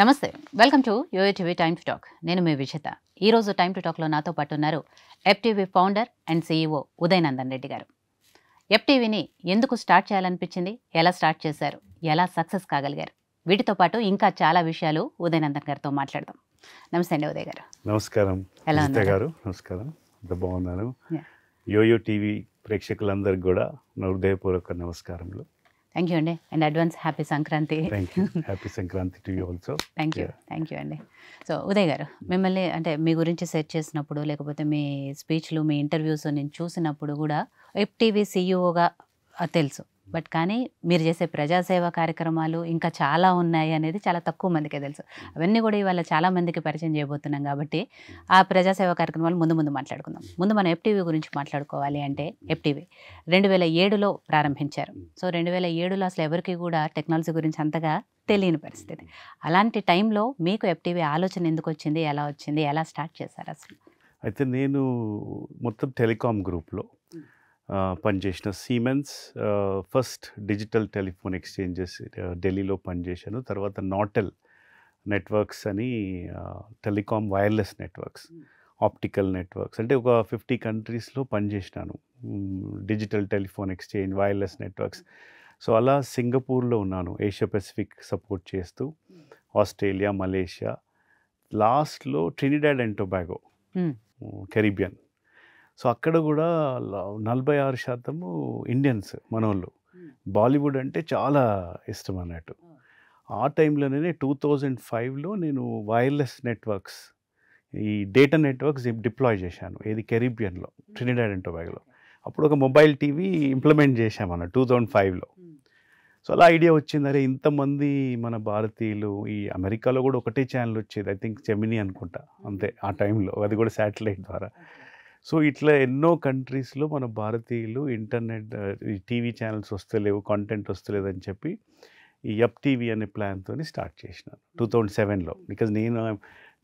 నమస్తే welcome to UATV time to talk నేను మీ విజేత ఈరోజు టైమ్ టు టాక్లో నాతో పాటు ఉన్నారు FTV founder and CEO Udayanandan Reddy గారు ఎఫ్టీవీని ఎందుకు స్టార్ట్ చేయాలనిపించింది ఎలా స్టార్ట్ చేశారు ఎలా సక్సెస్ కాగలిగారు వీటితో పాటు ఇంకా చాలా విషయాలు ఉదయనందన్ గారితో మాట్లాడదాం నమస్తే అండి ఉదయ్ గారు నమస్కారం ఎలా గారు నమస్కారం బాగున్నాను యోయో టీవీ ప్రేక్షకులందరికీ కూడా నా హృదయపూర్వక నమస్కారములు థ్యాంక్ యూ అండి and advance happy Sankranti happy Sankranti to you also thank you thank you అండి సో ఉదయ్ గారు మిమ్మల్ని అంటే మీ గురించి సెర్చ్ చేసినప్పుడు లేకపోతే మీ స్పీచ్లు మీ ఇంటర్వ్యూస్ నేను చూసినప్పుడు కూడా ఎఫ్టీవీ సీఈఓగా e తెలుసు బట్ కానీ మీరు చేసే ప్రజాసేవ కార్యక్రమాలు ఇంకా చాలా ఉన్నాయి అనేది చాలా తక్కువ మందికే తెలుసు అవన్నీ కూడా ఇవాళ చాలా మందికి పరిచయం చేయబోతున్నాం కాబట్టి ఆ ప్రజాసేవ కార్యక్రమాలు ముందు ముందు మాట్లాడుకుందాం ముందు మనం ఎఫ్టీవీ గురించి మాట్లాడుకోవాలి అంటే ఎఫ్టీవీ రెండు వేల ఏడులో ప్రారంభించారు సో రెండు వేల ఏడులో అసలు ఎవరికి కూడా టెక్నాలజీ గురించి అంతగా తెలియని పరిస్థితి అలాంటి టైంలో మీకు ఎఫ్టీవీ ఆలోచన ఎందుకు వచ్చింది ఎలా వచ్చింది ఎలా స్టార్ట్ చేశారు అసలు అయితే నేను మొత్తం టెలికామ్ గ్రూప్లో పనిచేసిన Siemens first digital telephone exchanges ఢిల్లీలో పనిచేశాను తర్వాత నాటెల్ నెట్వర్క్స్ అని telecom wireless networks optical networks అంటే ఒక ఫిఫ్టీ కంట్రీస్లో పనిచేసినాను digital telephone exchange wireless networks so అలా సింగపూర్లో ఉన్నాను ఏషియా పెసిఫిక్ సపోర్ట్ చేస్తూ hmm. ఆస్ట్రేలియా మలేషియా లాస్ట్లో Trinidad and Tobago Caribbean so అక్కడ కూడా నలభై ఆరు శాతము ఇండియన్స్ మనోళ్ళు బాలీవుడ్ అంటే చాలా ఇష్టం అన్నట్టు ఆ టైంలోనే టూ థౌజండ్ ఫైవ్లో నేను వైర్లెస్ నెట్వర్క్స్ ఈ డేటా నెట్వర్క్స్ డిప్లాయ్ చేశాను ఏది కెరీబియన్లో ట్రినిడాడ్ అండ్ టొబాగోలో అప్పుడు ఒక మొబైల్ టీవీ ఇంప్లిమెంట్ చేశాం అన్న టూ థౌజండ్ ఫైవ్లో సో అలా ఐడియా వచ్చింది అరే ఇంతమంది మన భారతీయులు ఈ అమెరికాలో కూడా ఒకటే ఛానల్ వచ్చేది ఐ థింక్ జెమినీ అనుకుంటా అంతే ఆ టైంలో అది కూడా శాటిలైట్ ద్వారా సో ఇట్లా ఎన్నో కంట్రీస్లో మన భారతీయులు ఇంటర్నెట్ టీవీ ఛానల్స్ వస్తలేవు కంటెంట్ వస్తలేదని చెప్పి ఈ ఎప్ టీవీ అనే ప్లాన్తో స్టార్ట్ చేసినాను టూ థౌజండ్ సెవెన్లో బికాజ్ నేను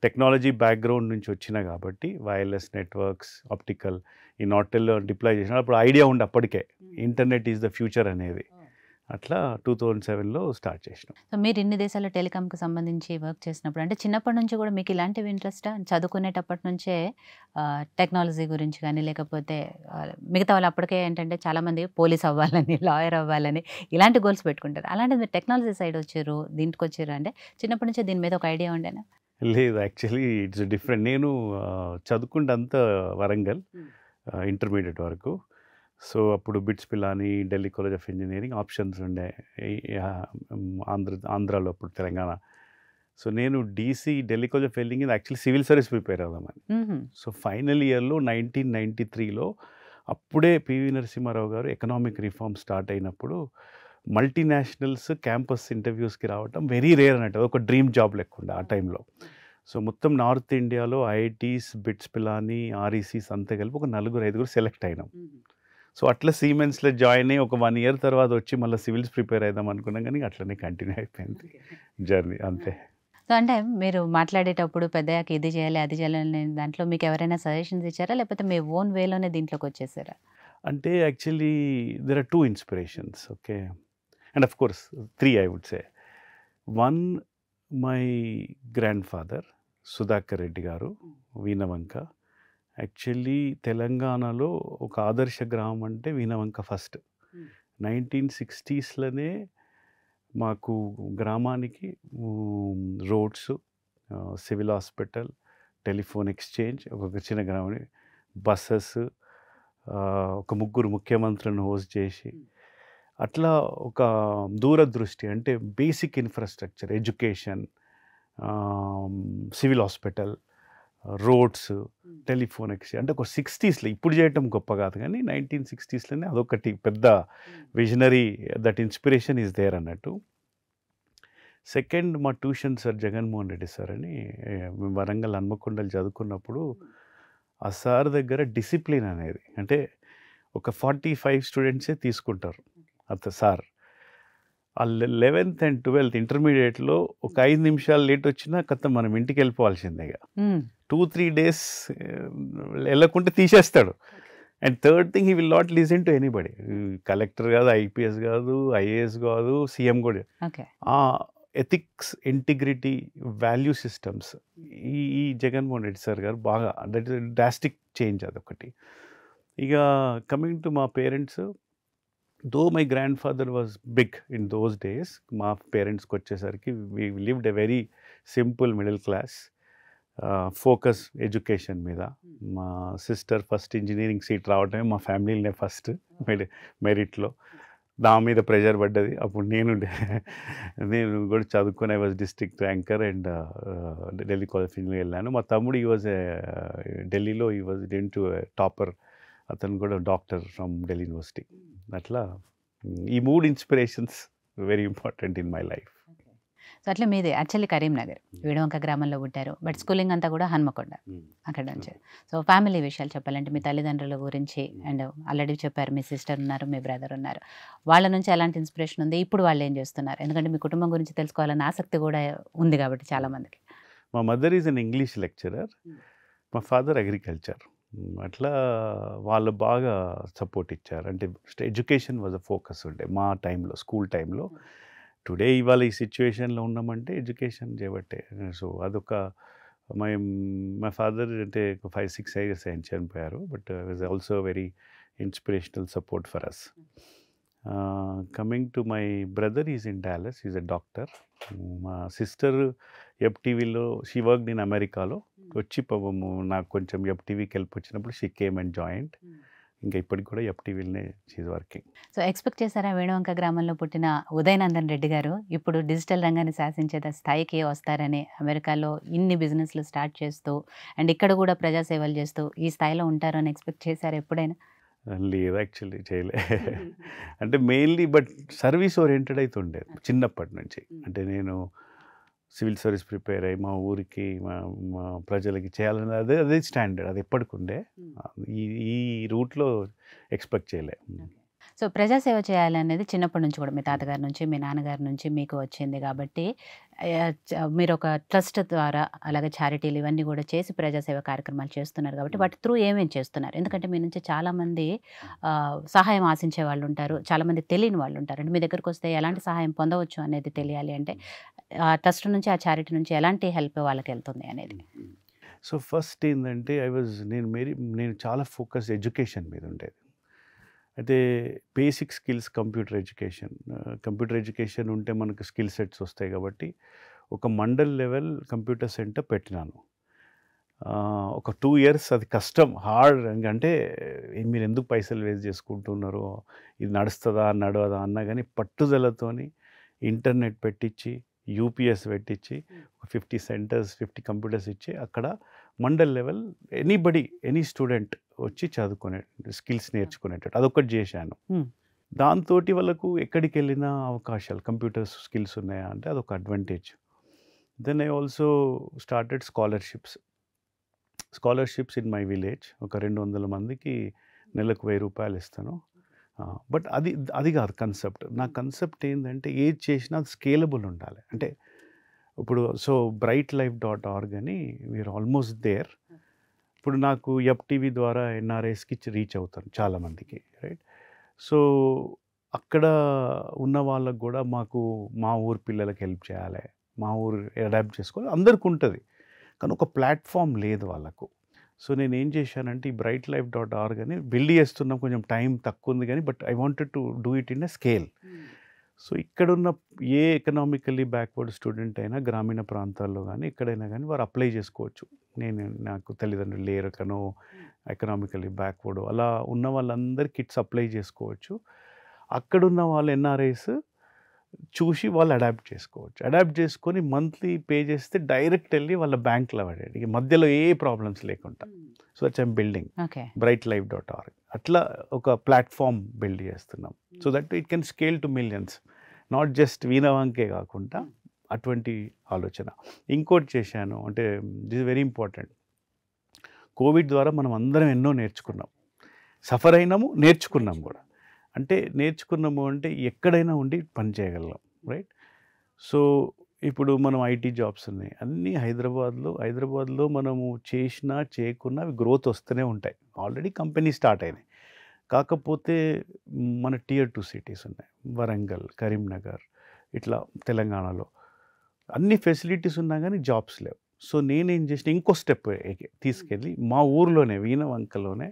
టెక్నాలజీ బ్యాక్గ్రౌండ్ నుంచి వచ్చిన కాబట్టి వైర్లెస్ నెట్వర్క్స్ ఆప్టికల్ ఈ నాటెల్లో డిప్లాయ్ చేసిన అప్పుడు ఐడియా ఉండే అప్పటికే ఇంటర్నెట్ ఈజ్ ద ఫ్యూచర్ అనేది అట్లా టూ థౌజండ్ సెవెన్లో స్టార్ట్ చేసినాం సో మీరు ఇన్ని దేశాల టెలికామ్కి సంబంధించి వర్క్ చేసినప్పుడు అంటే చిన్నప్పటి నుంచి కూడా మీకు ఇలాంటివి ఇంట్రెస్ట్ చదువుకునేటప్పటి నుంచే టెక్నాలజీ గురించి కానీ లేకపోతే మిగతా వాళ్ళు అప్పటికే ఏంటంటే చాలామంది పోలీస్ అవ్వాలని లాయర్ అవ్వాలని ఇలాంటి గోల్స్ పెట్టుకుంటారు అలాంటి మీరు టెక్నాలజీ సైడ్ వచ్చారు దీంట్కి వచ్చారు అంటే చిన్నప్పటి నుంచే దీని మీద ఒక ఐడియా ఉండేనా లేదు యాక్చువల్లీ ఇట్స్ డిఫరెంట్ నేను చదువుకుంటే అంత వరంగల్ ఇంటర్మీడియట్ వరకు సో అప్పుడు BITS Pilani Delhi college of engineering options ఉండే ఆంధ్ర ఆంధ్రాలో అప్పుడు తెలంగాణ సో నేను డీసీ ఢిల్లీ కాలేజ్ ఆఫ్ వెళ్ళింగ్ యాక్చువల్లీ సివిల్ సర్వీస్ ప్రిపేర్ అవుదామని సో ఫైనల్ ఇయర్లో నైన్టీన్ నైంటీ త్రీలో అప్పుడే పివి నరసింహారావు గారు ఎకనామిక్ రిఫార్మ్ స్టార్ట్ అయినప్పుడు మల్టీనేషనల్స్ క్యాంపస్ ఇంటర్వ్యూస్కి రావటం వెరీ రేర్ అన్నట్టు ఒక డ్రీమ్ జాబ్ లేకుండా ఆ టైంలో సో మొత్తం నార్త్ ఇండియాలో ఐఐటీస్ బిట్స్ పిలాని ఆర్ఈసీస్ అంతా కలిపి ఒక నలుగురు ఐదుగురు సెలెక్ట్ అయినాం సో అట్లా సీమెన్స్లో జాయిన్ అయ్యి ఒక వన్ ఇయర్ తర్వాత వచ్చి మళ్ళీ సివిల్స్ ప్రిపేర్ అవుదాం అనుకున్నాం కానీ అట్లనే కంటిన్యూ అయిపోయింది జర్నీ అంతే సో అంటే మీరు మాట్లాడేటప్పుడు పెద్దయ్యాక ఇది చేయాలి అది చేయాలి దాంట్లో మీకు ఎవరైనా సజెషన్స్ ఇచ్చారా లేకపోతే మీ ఓన్ వేలోనే దీంట్లోకి వచ్చేసారా అంటే actually there are two inspirations okay and of course three I would say one my grandfather Sudhakar Reddy గారు వీణవంక hmm. యాక్చువల్లీ తెలంగాణలో ఒక ఆదర్శ గ్రామం అంటే వినవంక ఫస్ట్ నైన్టీన్ సిక్స్టీస్లోనే మాకు గ్రామానికి roads civil hospital telephone exchange ఒక చిన్న గ్రామం బస్సెస్ ఒక ముగ్గురు ముఖ్యమంత్రులను హోస్ట్ చేసి అట్లా ఒక దూరదృష్టి అంటే basic infrastructure education civil hospital roads telephone exchange అంటే ఒక సిక్స్టీస్లో ఇప్పుడు చేయటం గొప్ప కాదు కానీ నైన్టీన్ సిక్స్టీస్లోనే అదొకటి పెద్ద visionary that inspiration is there అన్నట్టు సెకండ్ మా tuition sir Jaganmohan Reddy sir అని మేము వరంగల్ హన్మకొండలు చదువుకున్నప్పుడు ఆ సార్ దగ్గర డిసిప్లిన్ అనేది అంటే ఒక ఫార్టీ ఫైవ్ స్టూడెంట్సే తీసుకుంటారు అత సార్ ఆ లెవెన్త్ అండ్ ట్వెల్త్ ఇంటర్మీడియట్లో ఒక ఐదు నిమిషాలు లేట్ వచ్చినా కథ మనం ఇంటికి వెళ్ళిపోవాల్సిందేగా టూ త్రీ డేస్ వెళ్ళకుంటే తీసేస్తాడు and third thing he will not listen to anybody collector కాదు ఐపీఎస్ కాదు ఐఏఎస్ కాదు సీఎం కూడా ఆ ఎథిక్స్ ఇంటిగ్రిటీ వాల్యూ సిస్టమ్స్ ఈ ఈ జగన్మోహన్ రెడ్డి సార్ గారు బాగా దట్ ఇస్ డ్రాస్టిక్ చేంజ్ అదొకటి ఇక కమింగ్ టు మా parents though my grand father was big in those days మా పేరెంట్స్కి వచ్చేసరికి we lived a very simple middle class focus education మీద hmm. మా సిస్టర్ ఫస్ట్ ఇంజనీరింగ్ సీట్ రావడమే మా ఫ్యామిలీనే ఫస్ట్ మెరిట్లో నా మీద ప్రెషర్ పడ్డది అప్పుడు నేను నేను కూడా చదువుకుని I was district anchor and Delhi college వెళ్ళాను మా తమ్ముడు ఈ వాజ్ ఢిల్లీలో ఈ వాజ్ డెంట్ టాపర్ అతను కూడా డాక్టర్ ఫ్రమ్ ఢిల్లీ యూనివర్సిటీ అట్లా ఈ మూడు inspirations very important in my life so అట్లా మీదే యాక్చువల్లీ కరీంనగర్ hmm. వేడవంక గ్రామంలో పుట్టారు బట్ స్కూలింగ్ అంతా కూడా హన్మకొండ hmm. అక్కడ నుంచి hmm. సో ఫ్యామిలీ విషయాలు చెప్పాలంటే మీ తల్లిదండ్రుల గురించి అండ్ ఆల్రెడీ చెప్పారు మీ సిస్టర్ ఉన్నారు మీ బ్రదర్ ఉన్నారు వాళ్ళ నుంచి ఎలాంటి ఇన్స్పిరేషన్ ఉంది ఇప్పుడు వాళ్ళు ఏం చేస్తున్నారు ఎందుకంటే మీ కుటుంబం గురించి తెలుసుకోవాలన్న ఆసక్తి కూడా ఉంది కాబట్టి చాలామందికి మా mother is an English lecturer మా ఫాదర్ అగ్రికల్చర్ అట్లా వాళ్ళు బాగా సపోర్ట్ ఇచ్చారు అంటే ఎడ్యుకేషన్ వాజ్ అ ఫోకస్ ఉండే మా టైంలో స్కూల్ టైంలో టుడే ఇవాళ ఈ సిచ్యువేషన్లో ఉన్నామంటే ఎడ్యుకేషన్ చేయబట్టే సో అదొక మై మై ఫాదర్ అంటే ఫైవ్ సిక్స్ ఇయర్స్ ఆయన చనిపోయారు but was also very inspirational support for us coming to my brother is in Dallas is a doctor మా సిస్టర్ ఎఫ్టీవీలో షీ వర్క్ ఇన్ అమెరికాలో వచ్చి నాకు కొంచెం ఎఫ్టీవీకి వెళ్ళి వచ్చినప్పుడు షీ కేమ్ అండ్ జాయింట్ ఇంకా ఇప్పటికి కూడా ఎఫ్టీవీలనే షీఈ్ వర్కింగ్ సో ఎక్స్పెక్ట్ చేశారా వేణువంక గ్రామంలో పుట్టిన ఉదయనందన్ రెడ్డి గారు ఇప్పుడు డిజిటల్ రంగాన్ని శాసించేత స్థాయికి వస్తారని అమెరికాలో ఇన్ని బిజినెస్లు స్టార్ట్ చేస్తూ అండ్ ఇక్కడ కూడా ప్రజాసేవలు చేస్తూ ఈ స్థాయిలో ఉంటారని ఎక్స్పెక్ట్ చేశారు ఎప్పుడైనా లేదు యాక్చువల్లీ చేయలే అంటే మెయిన్లీ బట్ సర్వీస్ ఓరియంటెడ్ అయితే ఉండేది చిన్నప్పటి నుంచి అంటే నేను సివిల్ సర్వీస్ ప్రిపేర్ అయ్యి మా ఊరికి మా మా ప్రజలకి చేయాలని అదే అదే స్టాండర్డ్ అది ఎప్పటికుండే ఈ ఈ రూట్లో ఎక్స్పెక్ట్ చేయలే సో ప్రజాసేవ చేయాలనేది చిన్నప్పటి నుంచి కూడా మీ తాతగారి నుంచి మీ నాన్నగారి నుంచి మీకు వచ్చింది కాబట్టి మీరు ఒక ట్రస్ట్ ద్వారా అలాగే ఛారిటీలు ఇవన్నీ కూడా చేసి ప్రజాసేవ కార్యక్రమాలు చేస్తున్నారు కాబట్టి వాటి త్రూ ఏమేమి చేస్తున్నారు ఎందుకంటే మీ నుంచి చాలామంది సహాయం ఆశించే వాళ్ళు ఉంటారు చాలామంది తెలియని వాళ్ళు ఉంటారు అంటే మీ దగ్గరకు వస్తే ఎలాంటి సహాయం పొందవచ్చు అనేది తెలియాలి అంటే ఆ ట్రస్ట్ నుంచి ఆ చారిటీ నుంచి ఎలాంటి హెల్ప్ వాళ్ళకి వెళ్తుంది అనేది సో ఫస్ట్ ఏంటంటే ఐ వాజ్ నేను మేరీ నేను చాలా ఫోకస్ ఎడ్యుకేషన్ మీద ఉండేది అయితే basic skills computer education computer education ఉంటే మనకు స్కిల్ సెట్స్ వస్తాయి కాబట్టి ఒక మండల్ లెవెల్ కంప్యూటర్ సెంటర్ పెట్టినాను ఒక టూ ఇయర్స్ అది కష్టం హార్డ్ అంటే మీరు ఎందుకు పైసలు వేస్ట్ చేసుకుంటున్నారు ఇది నడుస్తుందా నడవదా అన్నా కానీ పట్టుదలతోని ఇంటర్నెట్ పెట్టించి యూపీఎస్ పెట్టించి ఫిఫ్టీ సెంటర్స్ ఫిఫ్టీ కంప్యూటర్స్ ఇచ్చి అక్కడ mandal level anybody any student వచ్చి చదువుకునే స్కిల్స్ hmm. నేర్చుకునేటట్టు అదొకటి చేశాను hmm. దాంతో వాళ్ళకు ఎక్కడికి వెళ్ళినా అవకాశాలు కంప్యూటర్స్ స్కిల్స్ ఉన్నాయా అంటే అదొక advantage then I also started scholarships scholarships in my village ఒక రెండు వందల మందికి నెలకు వెయ్యి రూపాయలు ఇస్తాను బట్ అది అది కాదు కన్సెప్ట్ నా కన్సెప్ట్ ఏంటంటే ఏది చేసినా స్కేలబుల్ ఉండాలి అంటే ఇప్పుడు so bright life dot org అని వీఆర్ ఆల్మోస్ట్ దేర్ ఇప్పుడు నాకు ఎఫ్టీవీ టీవీ ద్వారా ఎన్ఆర్ఐస్కి రీచ్ అవుతాను చాలామందికి రైట్ సో అక్కడ ఉన్న వాళ్ళకు కూడా మాకు మా ఊరు పిల్లలకి హెల్ప్ చేయాలి మా ఊరు అడాప్ట్ చేసుకోవాలి అందరికి ఉంటుంది కానీ ఒక ప్లాట్ఫామ్ లేదు వాళ్ళకు సో నేను ఏం చేశానంటే ఈ బ్రైట్ లైఫ్ డాట్ ఆర్గ్ అని బిల్డ్ చేస్తున్నాం కొంచెం టైం తక్కువ ఉంది కానీ but I wanted to do it in a scale so ఇక్కడున్న ఏ ఎకనామికలీ బ్యాక్వర్డ్ స్టూడెంట్ అయినా గ్రామీణ ప్రాంతాల్లో కానీ ఎక్కడైనా కానీ వారు అప్లై చేసుకోవచ్చు నేను నాకు తల్లిదండ్రులు లేరకనో ఎకనామికలీ బ్యాక్వర్డ్ అలా ఉన్న వాళ్ళందరి కిట్స్ అప్లై చేసుకోవచ్చు అక్కడున్న వాళ్ళు ఎన్ఆర్ఐస్ చూసి వాళ్ళు అడాప్ట్ చేసుకోవచ్చు అడాప్ట్ చేసుకొని మంత్లీ పే చేస్తే డైరెక్ట్ వెళ్ళి వాళ్ళ బ్యాంక్లో పడేది మధ్యలో ఏ ప్రాబ్లమ్స్ లేకుండా so that's aim building bright life dot org అట్లా ఒక ప్లాట్ఫామ్ బిల్డ్ చేస్తున్నాం so that it can scale to millions not just వీణవంకే కాకుండా అటువంటి ఆలోచన ఇంకోటి చేశాను అంటే దిస్ వెరీ ఇంపార్టెంట్ కోవిడ్ ద్వారా మనం అందరం ఎన్నో నేర్చుకున్నాం సఫర్ అయినాము నేర్చుకున్నాం కూడా అంటే నేర్చుకున్నాము అంటే ఎక్కడైనా ఉండి పని చేయగలం రైట్ సో ఇప్పుడు మనం ఐటీ జాబ్స్ ఉన్నాయి అన్నీ హైదరాబాద్లో హైదరాబాద్లో మనము చేసినా చేయకున్నా అవి గ్రోత్ వస్తూనే ఉంటాయి ఆల్రెడీ కంపెనీ స్టార్ట్ అయినాయి కాకపోతే మన టియర్ టూ సిటీస్ ఉన్నాయి వరంగల్ కరీంనగర్ ఇట్లా తెలంగాణలో అన్ని ఫెసిలిటీస్ ఉన్నా కానీ జాబ్స్ లేవు సో నేనేం చేసిన ఇంకో స్టెప్ తీసుకెళ్ళి మా ఊర్లోనే వీణవంకలోనే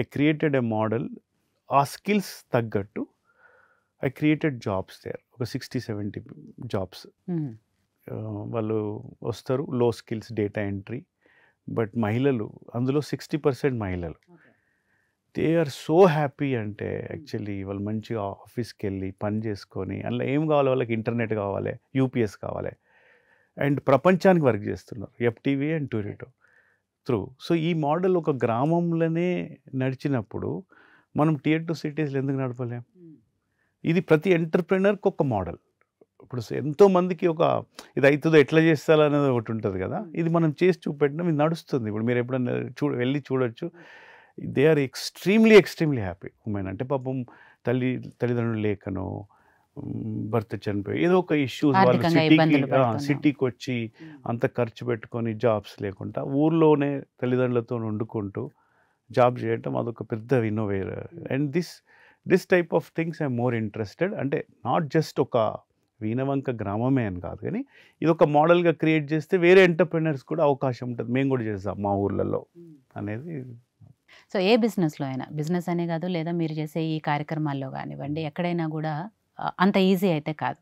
ఐ క్రియేటెడ్ ఎ మోడల్ ఆ స్కిల్స్ తగ్గట్టు ఐ క్రియేటెడ్ జాబ్స్ దేర్ ఒక సిక్స్టీ సెవెంటీ జాబ్స్ వాళ్ళు వస్తారు low skills data entry but మహిళలు అందులో సిక్స్టీ పర్సెంట్ మహిళలు దే ఆర్ సో హ్యాపీ అంటే యాక్చువల్లీ వాళ్ళు మంచిగా ఆఫీస్కి వెళ్ళి పని చేసుకొని అందులో ఏం కావాలి వాళ్ళకి ఇంటర్నెట్ కావాలి యూపీఎస్ కావాలి అండ్ ప్రపంచానికి వర్క్ చేస్తున్నారు ఎఫ్టీవీ అండ్ టూరిటో త్రూ సో ఈ మోడల్ ఒక గ్రామంలోనే నడిచినప్పుడు మనం టియర్ టూ సిటీస్లో ఎందుకు నడపలేం ఇది ప్రతి ఎంటర్ప్రినర్కి ఒక మోడల్ ఇప్పుడు ఎంతోమందికి ఒక ఇది అవుతుందో ఎట్లా చేస్తారనేది ఒకటి ఉంటుంది కదా ఇది మనం చేసి చూపెట్టినా ఇది నడుస్తుంది ఇప్పుడు మీరు ఎప్పుడన్నా చూ వెళ్ళి చూడొచ్చు they are extremely extremely happy women అంటే పాపం తల్లి తల్లిదండ్రులు లేకనో భర్త చనిపోయి ఏదో ఒక ఇష్యూస్ వాళ్ళు సిటీకి సిటీకి వచ్చి hmm. అంత ఖర్చు పెట్టుకొని జాబ్స్ లేకుండా ఊర్లోనే తల్లిదండ్రులతో వండుకుంటూ జాబ్ చేయటం అదొక పెద్ద ఇన్నోవేర్ and this this type of things I more interested అంటే నాట్ జస్ట్ ఒక వీణవంక గ్రామమే అని కాదు కానీ ఇది ఒక మోడల్గా క్రియేట్ చేస్తే వేరే ఎంటర్ప్రినర్స్ కూడా అవకాశం ఉంటుంది మేము కూడా చేస్తాం మా ఊర్లలో hmm. అనేది సో ఏ బిజినెస్లో అయినా బిజినెస్ అనే కాదు లేదా మీరు చేసే ఈ కార్యక్రమాల్లో కానివ్వండి ఎక్కడైనా కూడా అంత ఈజీ అయితే కాదు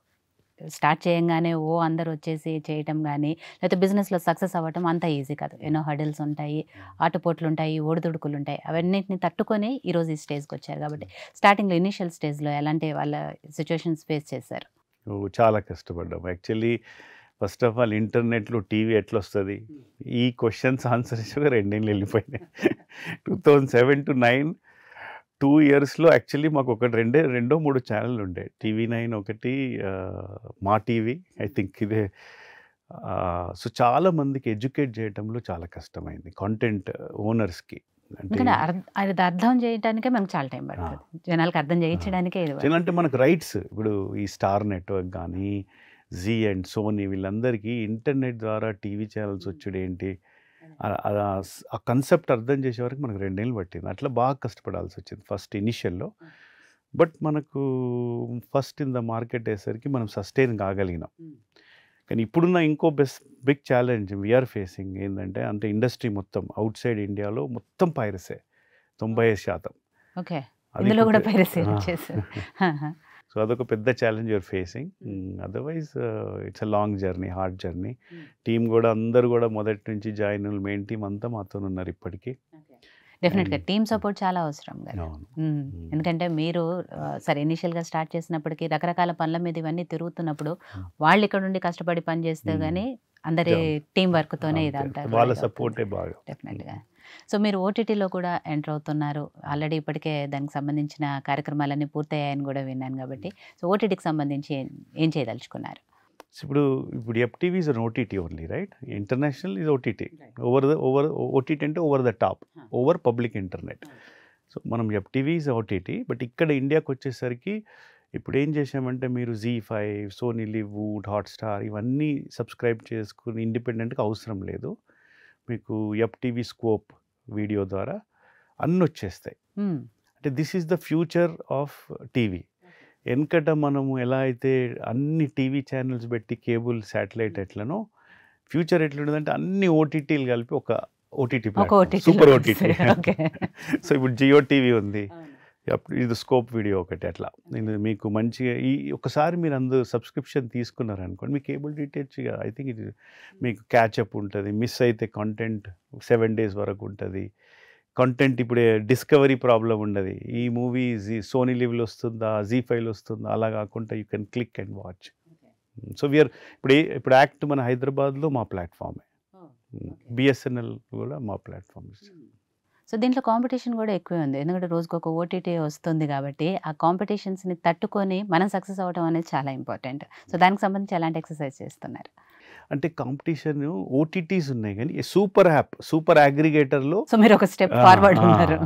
స్టార్ట్ చేయంగానే ఓ అందరు వచ్చేసి చేయటం కానీ లేకపోతే బిజినెస్లో సక్సెస్ అవ్వటం అంత ఈజీ కాదు ఎన్నో హడిల్స్ ఉంటాయి ఆటుపోట్లు ఉంటాయి ఓడిదుడుకులు ఉంటాయి అవన్నింటిని తట్టుకొని ఈరోజు ఈ స్టేజ్కి వచ్చారు కాబట్టి స్టార్టింగ్లో ఇనిషియల్ స్టేజ్లో ఎలాంటి వాళ్ళ సిచ్యువేషన్స్ ఫేస్ చేశారు చాలా కష్టపడ్డావు యాక్చువల్లీ ఫస్ట్ ఆఫ్ ఆల్ ఇంటర్నెట్లో టీవీ ఎట్లా వస్తుంది ఈ క్వశ్చన్స్ ఆన్సర్ రెండేళ్ళు వెళ్ళిపోయినాయి two thousand seven to nine two ఇయర్స్లో యాక్చువల్లీ మాకు ఒక రెండే రెండో మూడు ఛానల్ ఉండే టీవీ నైన్ ఒకటి మా టీవీ ఐ థింక్ ఇదే సో చాలా మందికి ఎడ్యుకేట్ చేయటంలో చాలా కష్టమైంది కంటెంట్ ఓనర్స్కి అర్థం చేయడానికే మనకు చాలా టైం పడుతుంది జనాలకు అర్థం చేయించడానికే అంటే మనకు రైట్స్ ఇప్పుడు ఈ స్టార్ నెట్వర్క్ కానీ జీ అండ్ సోనీ వీళ్ళందరికీ ఇంటర్నెట్ ద్వారా టీవీ ఛానల్స్ వచ్చుడు ఏంటి ఆ కన్సెప్ట్ అర్థం చేసే వరకు మనకు రెండేళ్ళు పట్టింది అట్లా బాగా కష్టపడాల్సి వచ్చింది ఫస్ట్ ఇనిషియల్లో బట్ మనకు ఫస్ట్ ఇన్ ద మార్కెట్ వేసరికి మనం సస్టైన్ కాగలిగినాం కానీ ఇప్పుడున్న ఇంకో best big challenge we are facing ఏంటంటే అంటే ఇండస్ట్రీ మొత్తం అవుట్ సైడ్ ఇండియాలో మొత్తం పైరసే తొంభై శాతం ఓకే కూడా పైరసే సో అదొక పెద్ద challenge you're facing otherwise it's a long journey hard journey team కూడా అందరు కూడా మొదటి నుంచి జాయిన్ మెయిన్ టీం అంతా మాతో ఉన్నారు ఇప్పటికీ డెఫినెట్గా టీమ్ సపోర్ట్ చాలా అవసరం కదా hmm. Hmm. ఎందుకంటే మీరు సరే ఇనిషియల్గా స్టార్ట్ చేసినప్పటికీ రకరకాల పనుల మీద ఇవన్నీ తిరుగుతున్నప్పుడు hmm. వాళ్ళు ఇక్కడ నుండి కష్టపడి పని చేస్తే కానీ అందరి టీం వర్క్తోనే ఇదంతా వాళ్ళ సపోర్టే బాగా డెఫినెట్గా సో మీరు ఓటీటీలో కూడా ఎంటర్ అవుతున్నారు ఆల్రెడీ ఇప్పటికే దానికి సంబంధించిన కార్యక్రమాలన్నీ పూర్తయ్యాయని కూడా విన్నాను కాబట్టి సో ఓటీటీకి సంబంధించి ఏం చేయదలుచుకున్నారు ఇప్పుడు ఇప్పుడు FTV is OTT only right international is OTT over the over OTT అంటే over the top over public internet so మనం ఎఫ్టీవీ ఇస్ ఓటీటీ బట్ ఇక్కడ ఇండియాకి వచ్చేసరికి ఇప్పుడు ఏం చేసామంటే మీరు Zee five Sony Liv Hotstar ఇవన్నీ సబ్స్క్రైబ్ చేసుకుని ఇండిపెండెంట్గా అవసరం లేదు మీకు ఎఫ్టీవీ స్కోప్ వీడియో ద్వారా అన్నీ వచ్చేస్తాయి అంటే this is the future of TV వెనకట మనము ఎలా అయితే అన్ని టీవీ ఛానల్స్ పెట్టి కేబుల్ శాటిలైట్ ఎట్లనో ఫ్యూచర్ ఎట్లుంటుందంటే అన్ని ఓటీటీలు కలిపి ఒక ఓటీటీ సూపర్ ఓటీటీ సో ఇప్పుడు జియో టీవీ ఉంది ఇది స్కోప్ వీడియో ఒకటి అట్లా నేను మీకు మంచిగా ఈ ఒకసారి మీరు అందరూ సబ్స్క్రిప్షన్ తీసుకున్నారనుకోండి మీ కేబుల్ డీటెయిల్స్ ఐ థింక్ ఇది మీకు క్యాచ్అప్ ఉంటుంది మిస్ అయితే కంటెంట్ సెవెన్ డేస్ వరకు ఉంటుంది కంటెంట్ ఇప్పుడు డిస్కవరీ ప్రాబ్లం ఉండదు ఈ మూవీ జీ సోనీ లివ్లో వస్తుందా జీ ఫైవ్లో వస్తుందా అలా కాకుండా you can click and watch so we are ఇప్పుడు ఇప్పుడు యాక్ట్ మన హైదరాబాద్లో మా ప్లాట్ఫామే బిఎస్ఎన్ఎల్ కూడా మా ప్లాట్ఫామ్ సో దీంట్లో కాంపిటీషన్ కూడా ఎక్కువే ఉంది ఎందుకంటే రోజుకు ఒక ఓటీటీ వస్తుంది కాబట్టి ఆ కాంపిటీషన్స్ని తట్టుకొని మనం సక్సెస్ అవ్వడం అనేది చాలా ఇంపార్టెంట్ సో hmm. దానికి సంబంధించి ఎలాంటి ఎక్సర్సైజ్ చేస్తున్నారు అంటే కాంపిటీషన్ ఓటీటీస్ ఉన్నాయి కానీ సూపర్ యాప్ సూపర్ అగ్రిగేటర్లో సో మీరు ఒక స్టెప్ ఫార్వర్డ్ ఉన్నారు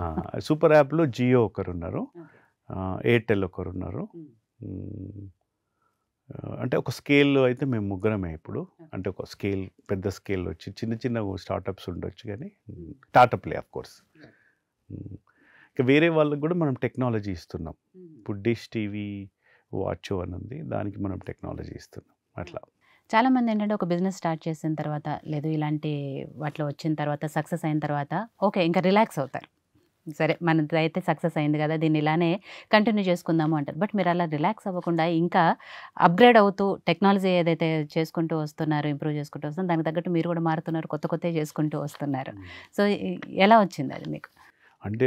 సూపర్ యాప్లో జియో ఒకరు ఉన్నారు ఎయిర్టెల్ ఒకరు ఉన్నారు hmm. అంటే ఒక స్కేల్లో అయితే మేము ముగ్గురమే ఇప్పుడు అంటే ఒక స్కేల్ పెద్ద స్కేల్ వచ్చి చిన్న చిన్న స్టార్టప్స్ ఉండొచ్చు కానీ స్టార్టప్లే ఆఫ్ కోర్స్ ఇంకా వేరే వాళ్ళకి కూడా మనం టెక్నాలజీ ఇస్తున్నాం ఇప్పుడు డిష్ టీవీ వాచ్ అని ఉంది దానికి మనం టెక్నాలజీ ఇస్తున్నాం అట్లా చాలామంది ఏంటంటే ఒక బిజినెస్ స్టార్ట్ చేసిన తర్వాత లేదు ఇలాంటి వాటిలో వచ్చిన తర్వాత సక్సెస్ అయిన తర్వాత ఓకే ఇంకా రిలాక్స్ అవుతారు సరే మనది అయితే సక్సెస్ అయింది కదా దీన్ని ఇలానే కంటిన్యూ చేసుకుందాము అంటారు బట్ మీరు అలా రిలాక్స్ అవ్వకుండా ఇంకా అప్గ్రేడ్ అవుతూ టెక్నాలజీ ఏదైతే చేసుకుంటూ వస్తున్నారు ఇంప్రూవ్ చేసుకుంటూ వస్తున్నారు దానికి తగ్గట్టు మీరు కూడా మారుతున్నారు కొత్త కొత్త చేసుకుంటూ వస్తున్నారు సో ఎలా వచ్చింది అది మీకు అంటే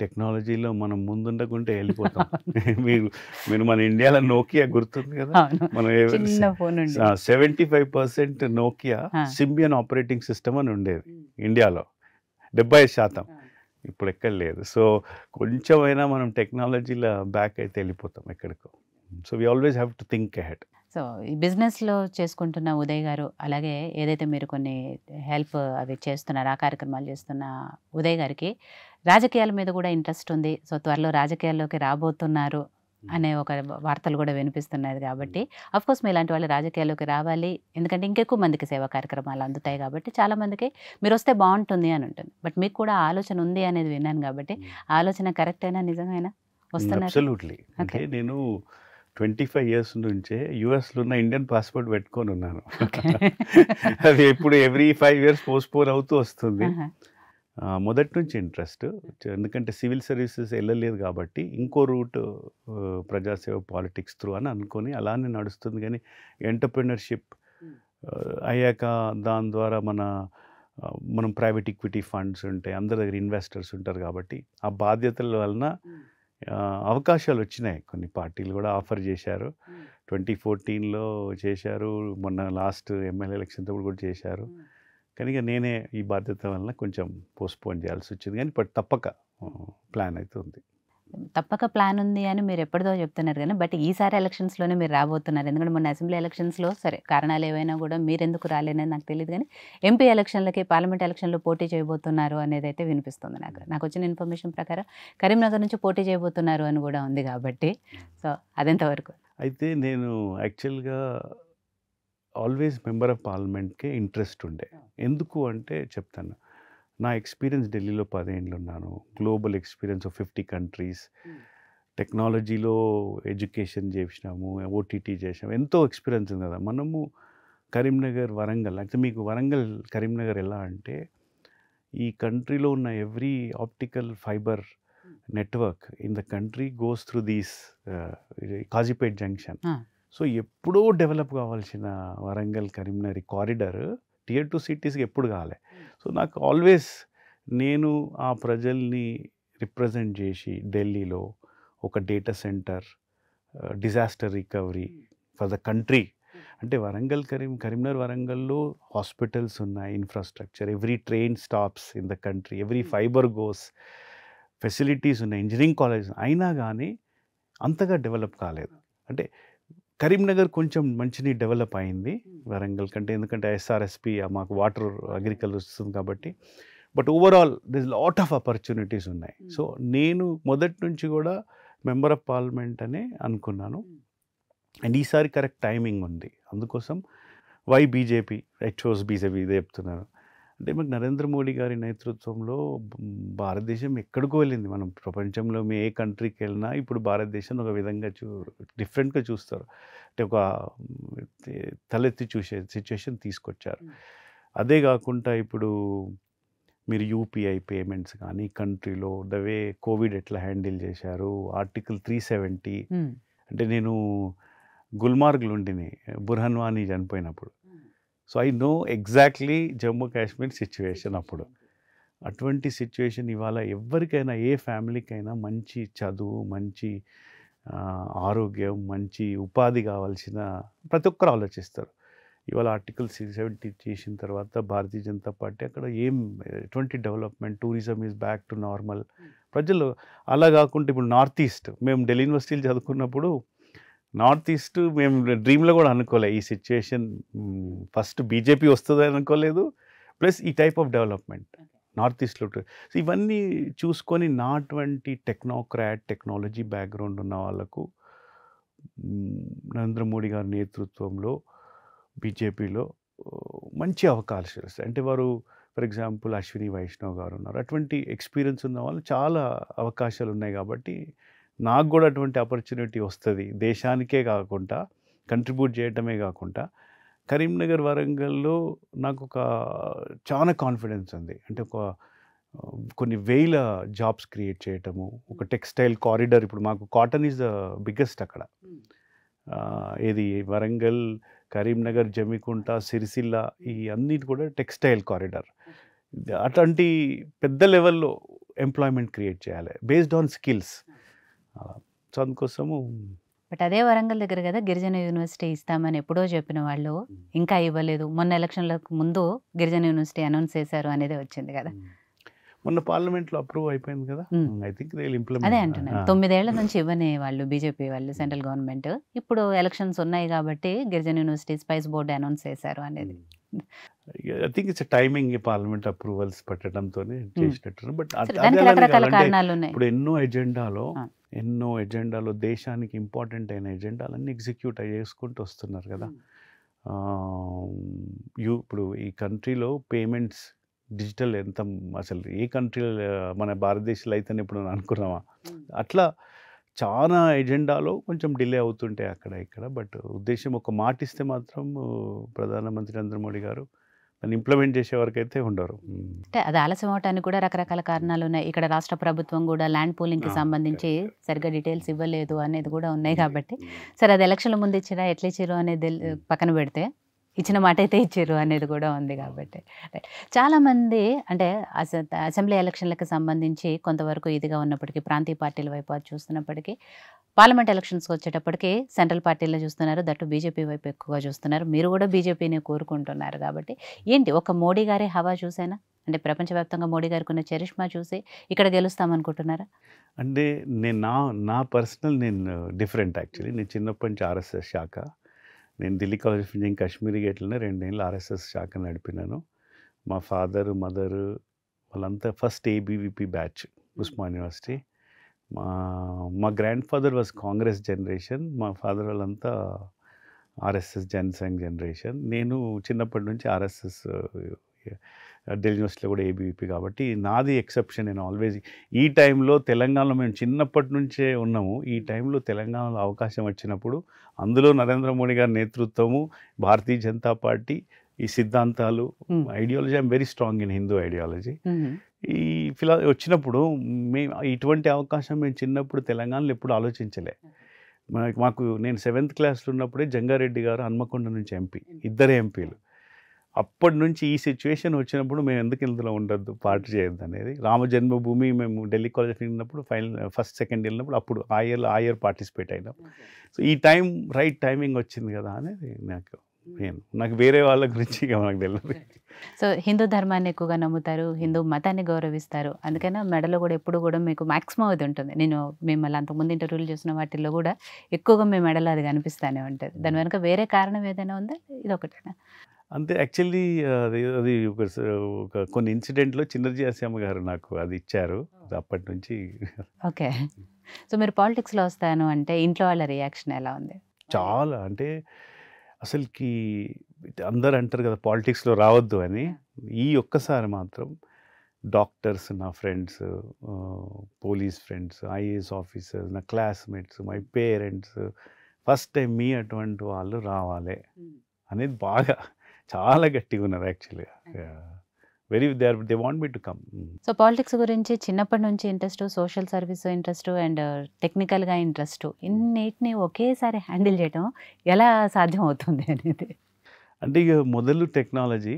టెక్నాలజీలో మనం ముందుండకుంటే వెళ్ళిపోతాం మీరు మీరు మన ఇండియాలో నోకియా గుర్తుంది కదా మన seventy five percent Nokia Symbian operating system అని ఉండేది ఇండియాలో డెబ్బై శాతం ఇప్పుడు ఎక్కడ లేదు సో కొంచెమైనా మనం టెక్నాలజీలో బ్యాక్ అయితే వెళ్ళిపోతాం ఎక్కడికో so we always have to think ahead so ఈ బిజినెస్లో చేసుకుంటున్న ఉదయ్ గారు అలాగే ఏదైతే మీరు కొన్ని హెల్ప్ అవి చేస్తున్నారు ఆ కార్యక్రమాలు చేస్తున్న ఉదయ్ గారికి రాజకీయాల మీద కూడా ఇంట్రెస్ట్ ఉంది సో త్వరలో రాజకీయాల్లోకి రాబోతున్నారు అనే ఒక వార్తలు కూడా వినిపిస్తున్నాయి కాబట్టి కోర్స్ ఇలాంటి వాళ్ళు రాజకీయాల్లోకి రావాలి ఎందుకంటే ఇంకెక్కువ మందికి సేవా కార్యక్రమాలు అందుతాయి కాబట్టి చాలామందికి మీరు వస్తే బాగుంటుంది అని ఉంటుంది బట్ మీకు కూడా ఆలోచన ఉంది అనేది విన్నాను కాబట్టి ఆలోచన కరెక్ట్ అయినా నిజమైనా వస్తున్నారు నేను ట్వంటీ ఫైవ్ ఇయర్స్ నుంచే యుఎస్లో ఉన్న ఇండియన్ పాస్పోర్ట్ పెట్టుకొని ఉన్నాను అది ఎప్పుడు ఎవ్రీ ఫైవ్ ఇయర్స్ పోస్ట్పోన్ అవుతూ వస్తుంది మొదటి నుంచి ఇంట్రెస్ట్ ఎందుకంటే సివిల్ సర్వీసెస్ వెళ్ళలేదు కాబట్టి ఇంకో రూట్ ప్రజాసేవ పాలిటిక్స్ త్రూ అని అనుకొని అలానే నడుస్తుంది కానీ ఎంటర్ప్రినర్షిప్ అయ్యాక దాని ద్వారా మన మనం ప్రైవేట్ ఈక్విటీ ఫండ్స్ ఉంటాయి అందరి దగ్గర ఇన్వెస్టర్స్ ఉంటారు కాబట్టి ఆ బాధ్యతల వలన అవకాశాలు వచ్చినాయి కొన్ని పార్టీలు కూడా ఆఫర్ చేశారు ట్వంటీ ఫోర్టీన్లో చేశారు మొన్న లాస్ట్ ఎమ్మెల్యే ఎలక్షన్తో కూడా చేశారు కనుక నేనే ఈ బాధ్యత వల్ల కొంచెం పోస్ట్పోన్ చేయాల్సి వచ్చింది కానీ బట్ తప్పక ప్లాన్ అయితే ఉంది తప్పక ప్లాన్ ఉంది అని మీరు ఎప్పటిదో చెప్తున్నారు కానీ బట్ ఈసారి ఎలక్షన్స్లోనే మీరు రాబోతున్నారు ఎందుకంటే మొన్న అసెంబ్లీ ఎలక్షన్స్లో సరే కారణాలు ఏవైనా కూడా మీరు ఎందుకు రాలేనని నాకు తెలియదు కానీ ఎంపీ ఎలక్షన్లకి పార్లమెంట్ ఎలక్షన్లో పోటీ చేయబోతున్నారు అనేది అయితే వినిపిస్తుంది నాకు నాకు వచ్చిన ఇన్ఫర్మేషన్ ప్రకారం కరీంనగర్ నుంచి పోటీ చేయబోతున్నారు అని కూడా ఉంది కాబట్టి సో అదెంతవరకు అయితే నేను యాక్చువల్గా ఆల్వేస్ మెంబర్ ఆఫ్ పార్లమెంట్కే ఇంట్రెస్ట్ ఉండే ఎందుకు అంటే చెప్తాను నా ఎక్స్పీరియన్స్ ఢిల్లీలో పదేళ్ళు ఉన్నాను global experience of fifty countries టెక్నాలజీలో ఎడ్యుకేషన్ చేసినాము ఓటీటీ చేసినాము ఎంతో ఎక్స్పీరియన్స్ ఉంది కదా మనము కరీంనగర్ వరంగల్ అయితే మీకు వరంగల్ కరీంనగర్ ఎలా అంటే ఈ కంట్రీలో ఉన్న every optical fibre network in the country goes through these Kazipet junction so ఎప్పుడో డెవలప్ కావాల్సిన Warangal Karimnagar corridor tier two సిటీస్కి ఎప్పుడు కాలే సో నాకు ఆల్వేస్ నేను ఆ ప్రజల్ని రిప్రజెంట్ చేసి ఢిల్లీలో ఒక data centre disaster recovery for the country అంటే వరంగల్ కరీం కరీంనగర్ వరంగల్లో హాస్పిటల్స్ ఉన్నాయి infrastructure every train stops in the country every fibre goes facilities ఉన్నాయి ఇంజనీరింగ్ కాలేజ్ అయినా కానీ అంతగా డెవలప్ కాలేదు అంటే కరీంనగర్ కొంచెం మంచిని డెవలప్ అయింది వరంగల్ కంటే ఎందుకంటే ఎస్ఆర్ఎస్పి మాకు వాటర్ అగ్రికల్చర్ వస్తుంది కాబట్టి but overall this lot of opportunities ఉన్నాయి సో నేను మొదటి నుంచి కూడా మెంబర్ ఆఫ్ పార్లమెంట్ అనే అనుకున్నాను అండ్ ఈసారి కరెక్ట్ టైమింగ్ ఉంది అందుకోసం why BJP I chose BJP ఇదే చెప్తున్నాను అంటే మాకు నరేంద్ర మోడీ గారి నేతృత్వంలో భారతదేశం ఎక్కడికో వెళ్ళింది మనం ప్రపంచంలో ఏ కంట్రీకి వెళ్ళినా ఇప్పుడు భారతదేశాన్ని ఒక విధంగా చూ డిఫరెంట్గా చూస్తారు అంటే ఒక తలెత్తి చూసే సిచ్యువేషన్ తీసుకొచ్చారు అదే కాకుండా ఇప్పుడు మీరు యూపీఐ పేమెంట్స్ కానీ కంట్రీలో ద వే కోవిడ్ ఎట్లా హ్యాండిల్ చేశారు ఆర్టికల్ త్రీ సెవెంటీ అంటే నేను గుల్మార్గ్లు ఉండిని బుర్హన్వాణి చనిపోయినప్పుడు so I know exactly Jammu Kashmir situation అప్పుడు అటువంటి సిచ్యువేషన్ ఇవాళ ఎవరికైనా ఏ ఫ్యామిలీకైనా మంచి చదువు మంచి ఆరోగ్యం మంచి ఉపాధి కావాల్సిన ప్రతి ఒక్కరు ఆలోచిస్తారు ఇవాళ ఆర్టికల్ సిక్స్ సెవెంటీ చేసిన తర్వాత భారతీయ జనతా పార్టీ అక్కడ ఏం ఎటువంటి development tourism is back to normal ప్రజలు అలా కాకుండా ఇప్పుడు నార్త్ ఈస్ట్ మేము ఢిల్లీ యూనివర్సిటీలు చదువుకున్నప్పుడు నార్త్ ఈస్ట్ మేము డ్రీమ్లో కూడా అనుకోలే ఈ సిచ్యుయేషన్ ఫస్ట్ బీజేపీ వస్తుంది అనుకోలేదు ప్లస్ ఈ టైప్ ఆఫ్ డెవలప్మెంట్ నార్త్ ఈస్ట్లో సో ఇవన్నీ చూసుకొని నాటువంటి టెక్నోక్రాట్ టెక్నాలజీ బ్యాక్గ్రౌండ్ ఉన్న వాళ్ళకు నరేంద్ర మోడీ గారి నేతృత్వంలో బీజేపీలో మంచి అవకాశాలు వస్తాయి అంటే వారు ఫర్ ఎగ్జాంపుల్ అశ్విని వైష్ణవ్ గారు ఉన్నారు అటువంటి ఎక్స్పీరియన్స్ ఉన్న వాళ్ళు చాలా అవకాశాలు ఉన్నాయి కాబట్టి నాకు కూడా అటువంటి ఆపర్చునిటీ వస్తుంది దేశానికే కాకుండా కంట్రిబ్యూట్ చేయటమే కాకుండా కరీంనగర్ వరంగల్లో నాకు ఒక చాలా కాన్ఫిడెన్స్ ఉంది అంటే ఒక కొన్ని వేల జాబ్స్ క్రియేట్ చేయటము ఒక టెక్స్టైల్ hmm. కారిడార్ ఇప్పుడు మాకు కాటన్ ఈజ్ ద బిగ్గెస్ట్ అక్కడ hmm. ఏది వరంగల్ కరీంనగర్ జమికుంట సిరిసిల్ల ఈ అన్నిటి కూడా టెక్స్టైల్ కారిడార్ hmm. అట్లాంటి పెద్ద లెవెల్లో ఎంప్లాయ్మెంట్ క్రియేట్ చేయాలి బేస్డ్ ఆన్ స్కిల్స్ అలా అందుకోసము బట్ అదే వరంగల్ దగ్గర కదా గిరిజన యూనివర్సిటీ ఇస్తామని ఎప్పుడో చెప్పిన వాళ్ళు ఇంకా ఇవ్వలేదు మొన్న ఎలక్షన్లకు ముందు గిరిజన యూనివర్సిటీ అనౌన్స్ చేశారు అనేది వచ్చింది కదా మొన్న పార్లమెంట్లో అప్రూవ్ అయిపోయింది కదా ఐ థింక్ అదే అంటున్నాను తొమ్మిదేళ్ల నుంచి ఇవ్వనే వాళ్ళు బీజేపీ వాళ్ళు సెంట్రల్ గవర్నమెంట్ ఇప్పుడు ఎలక్షన్స్ ఉన్నాయి కాబట్టి గిరిజన యూనివర్సిటీ స్పైస్ బోర్డు అనౌన్స్ చేశారు అనేది I think it's timing parliament approvals పెట్టడంతో చేసినట్టు బట్ ఇప్పుడు ఎన్నో ఎజెండాలో ఎన్నో ఎజెండాలో దేశానికి ఇంపార్టెంట్ అయిన ఎజెండాలన్నీ ఎగ్జిక్యూట్ చేసుకుంటూ వస్తున్నారు కదా hmm. యూ ఇప్పుడు ఈ కంట్రీలో పేమెంట్స్ డిజిటల్ ఎంత అసలు ఏ కంట్రీలో మన భారతదేశంలో అయితేనే ఇప్పుడు అనుకున్నామా hmm. అట్లా చాలా ఎజెండాలో కొంచెం డిలే అవుతుంటాయి అక్కడ ఇక్కడ బట్ ఉద్దేశం ఒక మాట ఇస్తే మాత్రం ప్రధానమంత్రి నరేంద్ర మోడీ గారు ఇంప్లిమెంట్ చేసే వరకు అయితే ఉండరు అంటే అది ఆలస్యం అవటానికి కూడా రకరకాల కారణాలు ఉన్నాయి ఇక్కడ రాష్ట్ర ప్రభుత్వం కూడా ల్యాండ్ పోలింగ్కి సంబంధించి సరిగ్గా డీటెయిల్స్ ఇవ్వలేదు అనేది కూడా ఉన్నాయి కాబట్టి సరే అది ఎలక్షన్ల ముందు ఇచ్చినా ఎట్లా ఇచ్చారు అనేది పక్కన పెడితే ఇచ్చిన మాట అయితే ఇచ్చారు అనేది కూడా ఉంది కాబట్టి రైట్ చాలామంది అంటే అసెంబ్లీ ఎలక్షన్లకు సంబంధించి కొంతవరకు ఇదిగా ఉన్నప్పటికీ ప్రాంతీయ పార్టీల వైపు చూస్తున్నప్పటికీ పార్లమెంట్ ఎలక్షన్స్కి వచ్చేటప్పటికి సెంట్రల్ పార్టీలో చూస్తున్నారు దట్టు బీజేపీ వైపు ఎక్కువగా చూస్తున్నారు మీరు కూడా బీజేపీని కోరుకుంటున్నారు కాబట్టి ఏంటి ఒక మోడీ గారే హవా చూసేనా అంటే ప్రపంచవ్యాప్తంగా మోడీ గారికి ఉన్న చరిష్మా చూసి ఇక్కడ గెలుస్తామనుకుంటున్నారా అంటే నేను నా నా పర్సనల్ నేను డిఫరెంట్ యాక్చువల్లీ నేను చిన్నప్పటి నుంచి ఆర్ఎస్ఎస్ శాఖ నేను Delhi college of engineering Kashmir గేట్లోనే రెండేళ్ళు ఆర్ఎస్ఎస్ శాఖ నడిపినాను మా ఫాదరు మదరు వాళ్ళంతా first ABVP batch Osman university మా మా grand father was Congress generation మా ఫాదర్ వాళ్ళంతా ఆర్ఎస్ఎస్ జనసంఘ్ జనరేషన్ నేను చిన్నప్పటి నుంచి ఆర్ఎస్ఎస్ ఢిల్లీ యూనివర్సిటీలో కూడా ఏబీవీపీ కాబట్టి నాది ఎక్సెప్షన్ నేను ఆల్వేజ్ ఈ టైంలో తెలంగాణలో మేము చిన్నప్పటి నుంచే ఉన్నాము ఈ టైంలో తెలంగాణలో అవకాశం వచ్చినప్పుడు అందులో నరేంద్ర మోడీ గారి నేతృత్వము భారతీయ జనతా పార్టీ ఈ సిద్ధాంతాలు ideology I'm very strong in Hindu ideology ఈ ఫిలా వచ్చినప్పుడు మేము ఇటువంటి అవకాశం మేము చిన్నప్పుడు తెలంగాణలో ఎప్పుడు ఆలోచించలే మాకు నేను సెవెంత్ క్లాస్లో ఉన్నప్పుడే జంగారెడ్డి గారు హన్మకొండ నుంచి ఎంపీ hmm. ఇద్దరే ఎంపీలు అప్పటి నుంచి ఈ సిచ్యువేషన్ వచ్చినప్పుడు మేము ఎందుకు ఇందులో ఉండొద్దు పార్టీ hmm. చేయొద్దు అనేది రామ జన్మభూమి మేము ఢిల్లీ కాలేజ్ వెళ్ళినప్పుడు ఫైనల్ ఫస్ట్ సెకండ్ వెళ్ళినప్పుడు అప్పుడు ఆ ఇయర్ ఆ ఇయర్ పార్టిసిపేట్ అయినాం సో hmm. ఈ టైం రైట్ టైమింగ్ వచ్చింది కదా అనేది నాకు నేను hmm. నాకు వేరే వాళ్ళ గురించి నాకు తెలియదు సో హిందూ ధర్మాన్ని ఎక్కువగా నమ్ముతారు హిందూ మతాన్ని గౌరవిస్తారు అందుకనే మెడలో కూడా ఎప్పుడు కూడా మీకు మ్యాక్సిమం అది ఉంటుంది నేను మిమ్మల్ని అంతకుముందు ఇంటర్వ్యూలు చేసిన వాటిల్లో కూడా ఎక్కువగా మీ మెడలో అది కనిపిస్తూనే ఉంటుంది దాని వెనుక వేరే కారణం ఏదైనా ఉందా ఇది ఒకటేనా అంతే యాక్చువల్లీ అది అది ఒక ఒక కొన్ని ఇన్సిడెంట్లో చిన్నర్జీ ఆశ్యామ గారు నాకు అది ఇచ్చారు అప్పటి నుంచి ఓకే సో మీరు పాలిటిక్స్లో వస్తాను అంటే ఇంట్లో వాళ్ళ రియాక్షన్ ఎలా ఉంది చాలా అంటే అసలుకి అందరు అంటారు కదా పాలిటిక్స్లో రావద్దు అని ఈ ఒక్కసారి మాత్రం డాక్టర్స్ నా friends police friends IAS officers నా classmates my parents first time మీ అటువంటి వాళ్ళు రావాలి అనేది బాగా చాలా గట్టిగా ఉన్నారు యాక్చువల్గా very they are they want me to come so politics గురించి చిన్నప్పటి నుంచి interest social service interest and టెక్నికల్గా ఇంట్రెస్ట్ ఇన్నిటిని ఒకేసారి హ్యాండిల్ చేయడం ఎలా సాధ్యం అవుతుంది అనేది అంటే ఇక మొదలు టెక్నాలజీ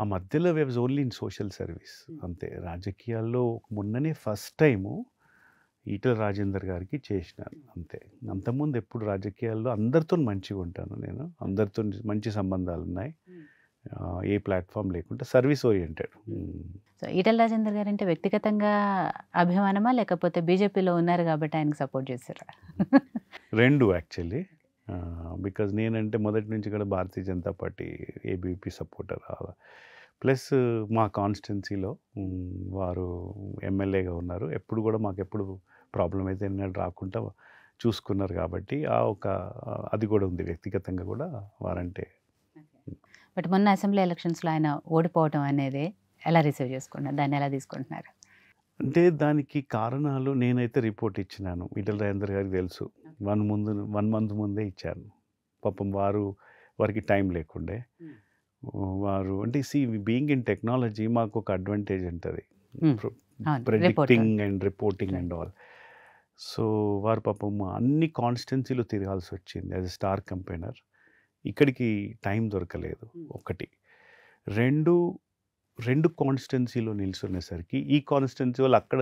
ఆ మధ్యలో waves only in social service అంతే రాజకీయాల్లో మొన్ననే ఫస్ట్ టైము ఈటల రాజేందర్ గారికి చేసినాను అంతే అంతకుముందు ఎప్పుడు రాజకీయాల్లో అందరితో మంచిగా ఉంటాను నేను అందరితో మంచి సంబంధాలు ఉన్నాయి ఏ ప్లాట్ఫామ్ లేకుండా service oriented so Etela Rajender గారు అంటే వ్యక్తిగతంగా అభిమానమా లేకపోతే బీజేపీలో ఉన్నారు కాబట్టి ఆయనకు సపోర్ట్ చేశారా రెండు యాక్చువల్లీ బికాజ్ నేనంటే మొదటి నుంచి కూడా Bharatiya Janata party ABP supporter plus మా కాన్స్టిట్యున్సీలో వారు ఎమ్మెల్యేగా ఉన్నారు ఎప్పుడు కూడా మాకెప్పుడు ప్రాబ్లం అయితే రాకుండా చూసుకున్నారు కాబట్టి ఆ ఒక అది కూడా ఉంది వ్యక్తిగతంగా కూడా వారంటే బట్ మొన్న అసెంబ్లీ ఎలక్షన్స్లో ఆయన ఓడిపోవడం అనేది ఎలా రిసీవ్ చేసుకున్నారు దాన్ని ఎలా తీసుకుంటున్నారు అంటే దానికి కారణాలు నేనైతే రిపోర్ట్ ఇచ్చినాను విఠల రాజేందర్ గారికి తెలుసు వన్ ముందు వన్ మంత్ ముందే ఇచ్చాను పాపం వారు వారికి టైం లేకుండే వారు అంటే సి బీయింగ్ ఇన్ టెక్నాలజీ మాకు ఒక అడ్వాంటేజ్ ఉంటుంది predicting and reporting and all so వారు పాపం అన్ని కాన్స్టెన్సీలు తిరగాల్సి వచ్చింది యాజ్ ఎ స్టార్ కంపెనర్ ఇక్కడికి టైం దొరకలేదు ఒకటి రెండు రెండు కాన్స్టెన్సీలో నిల్చునేసరికి ఈ కాన్స్టెన్సీ వాళ్ళు అక్కడ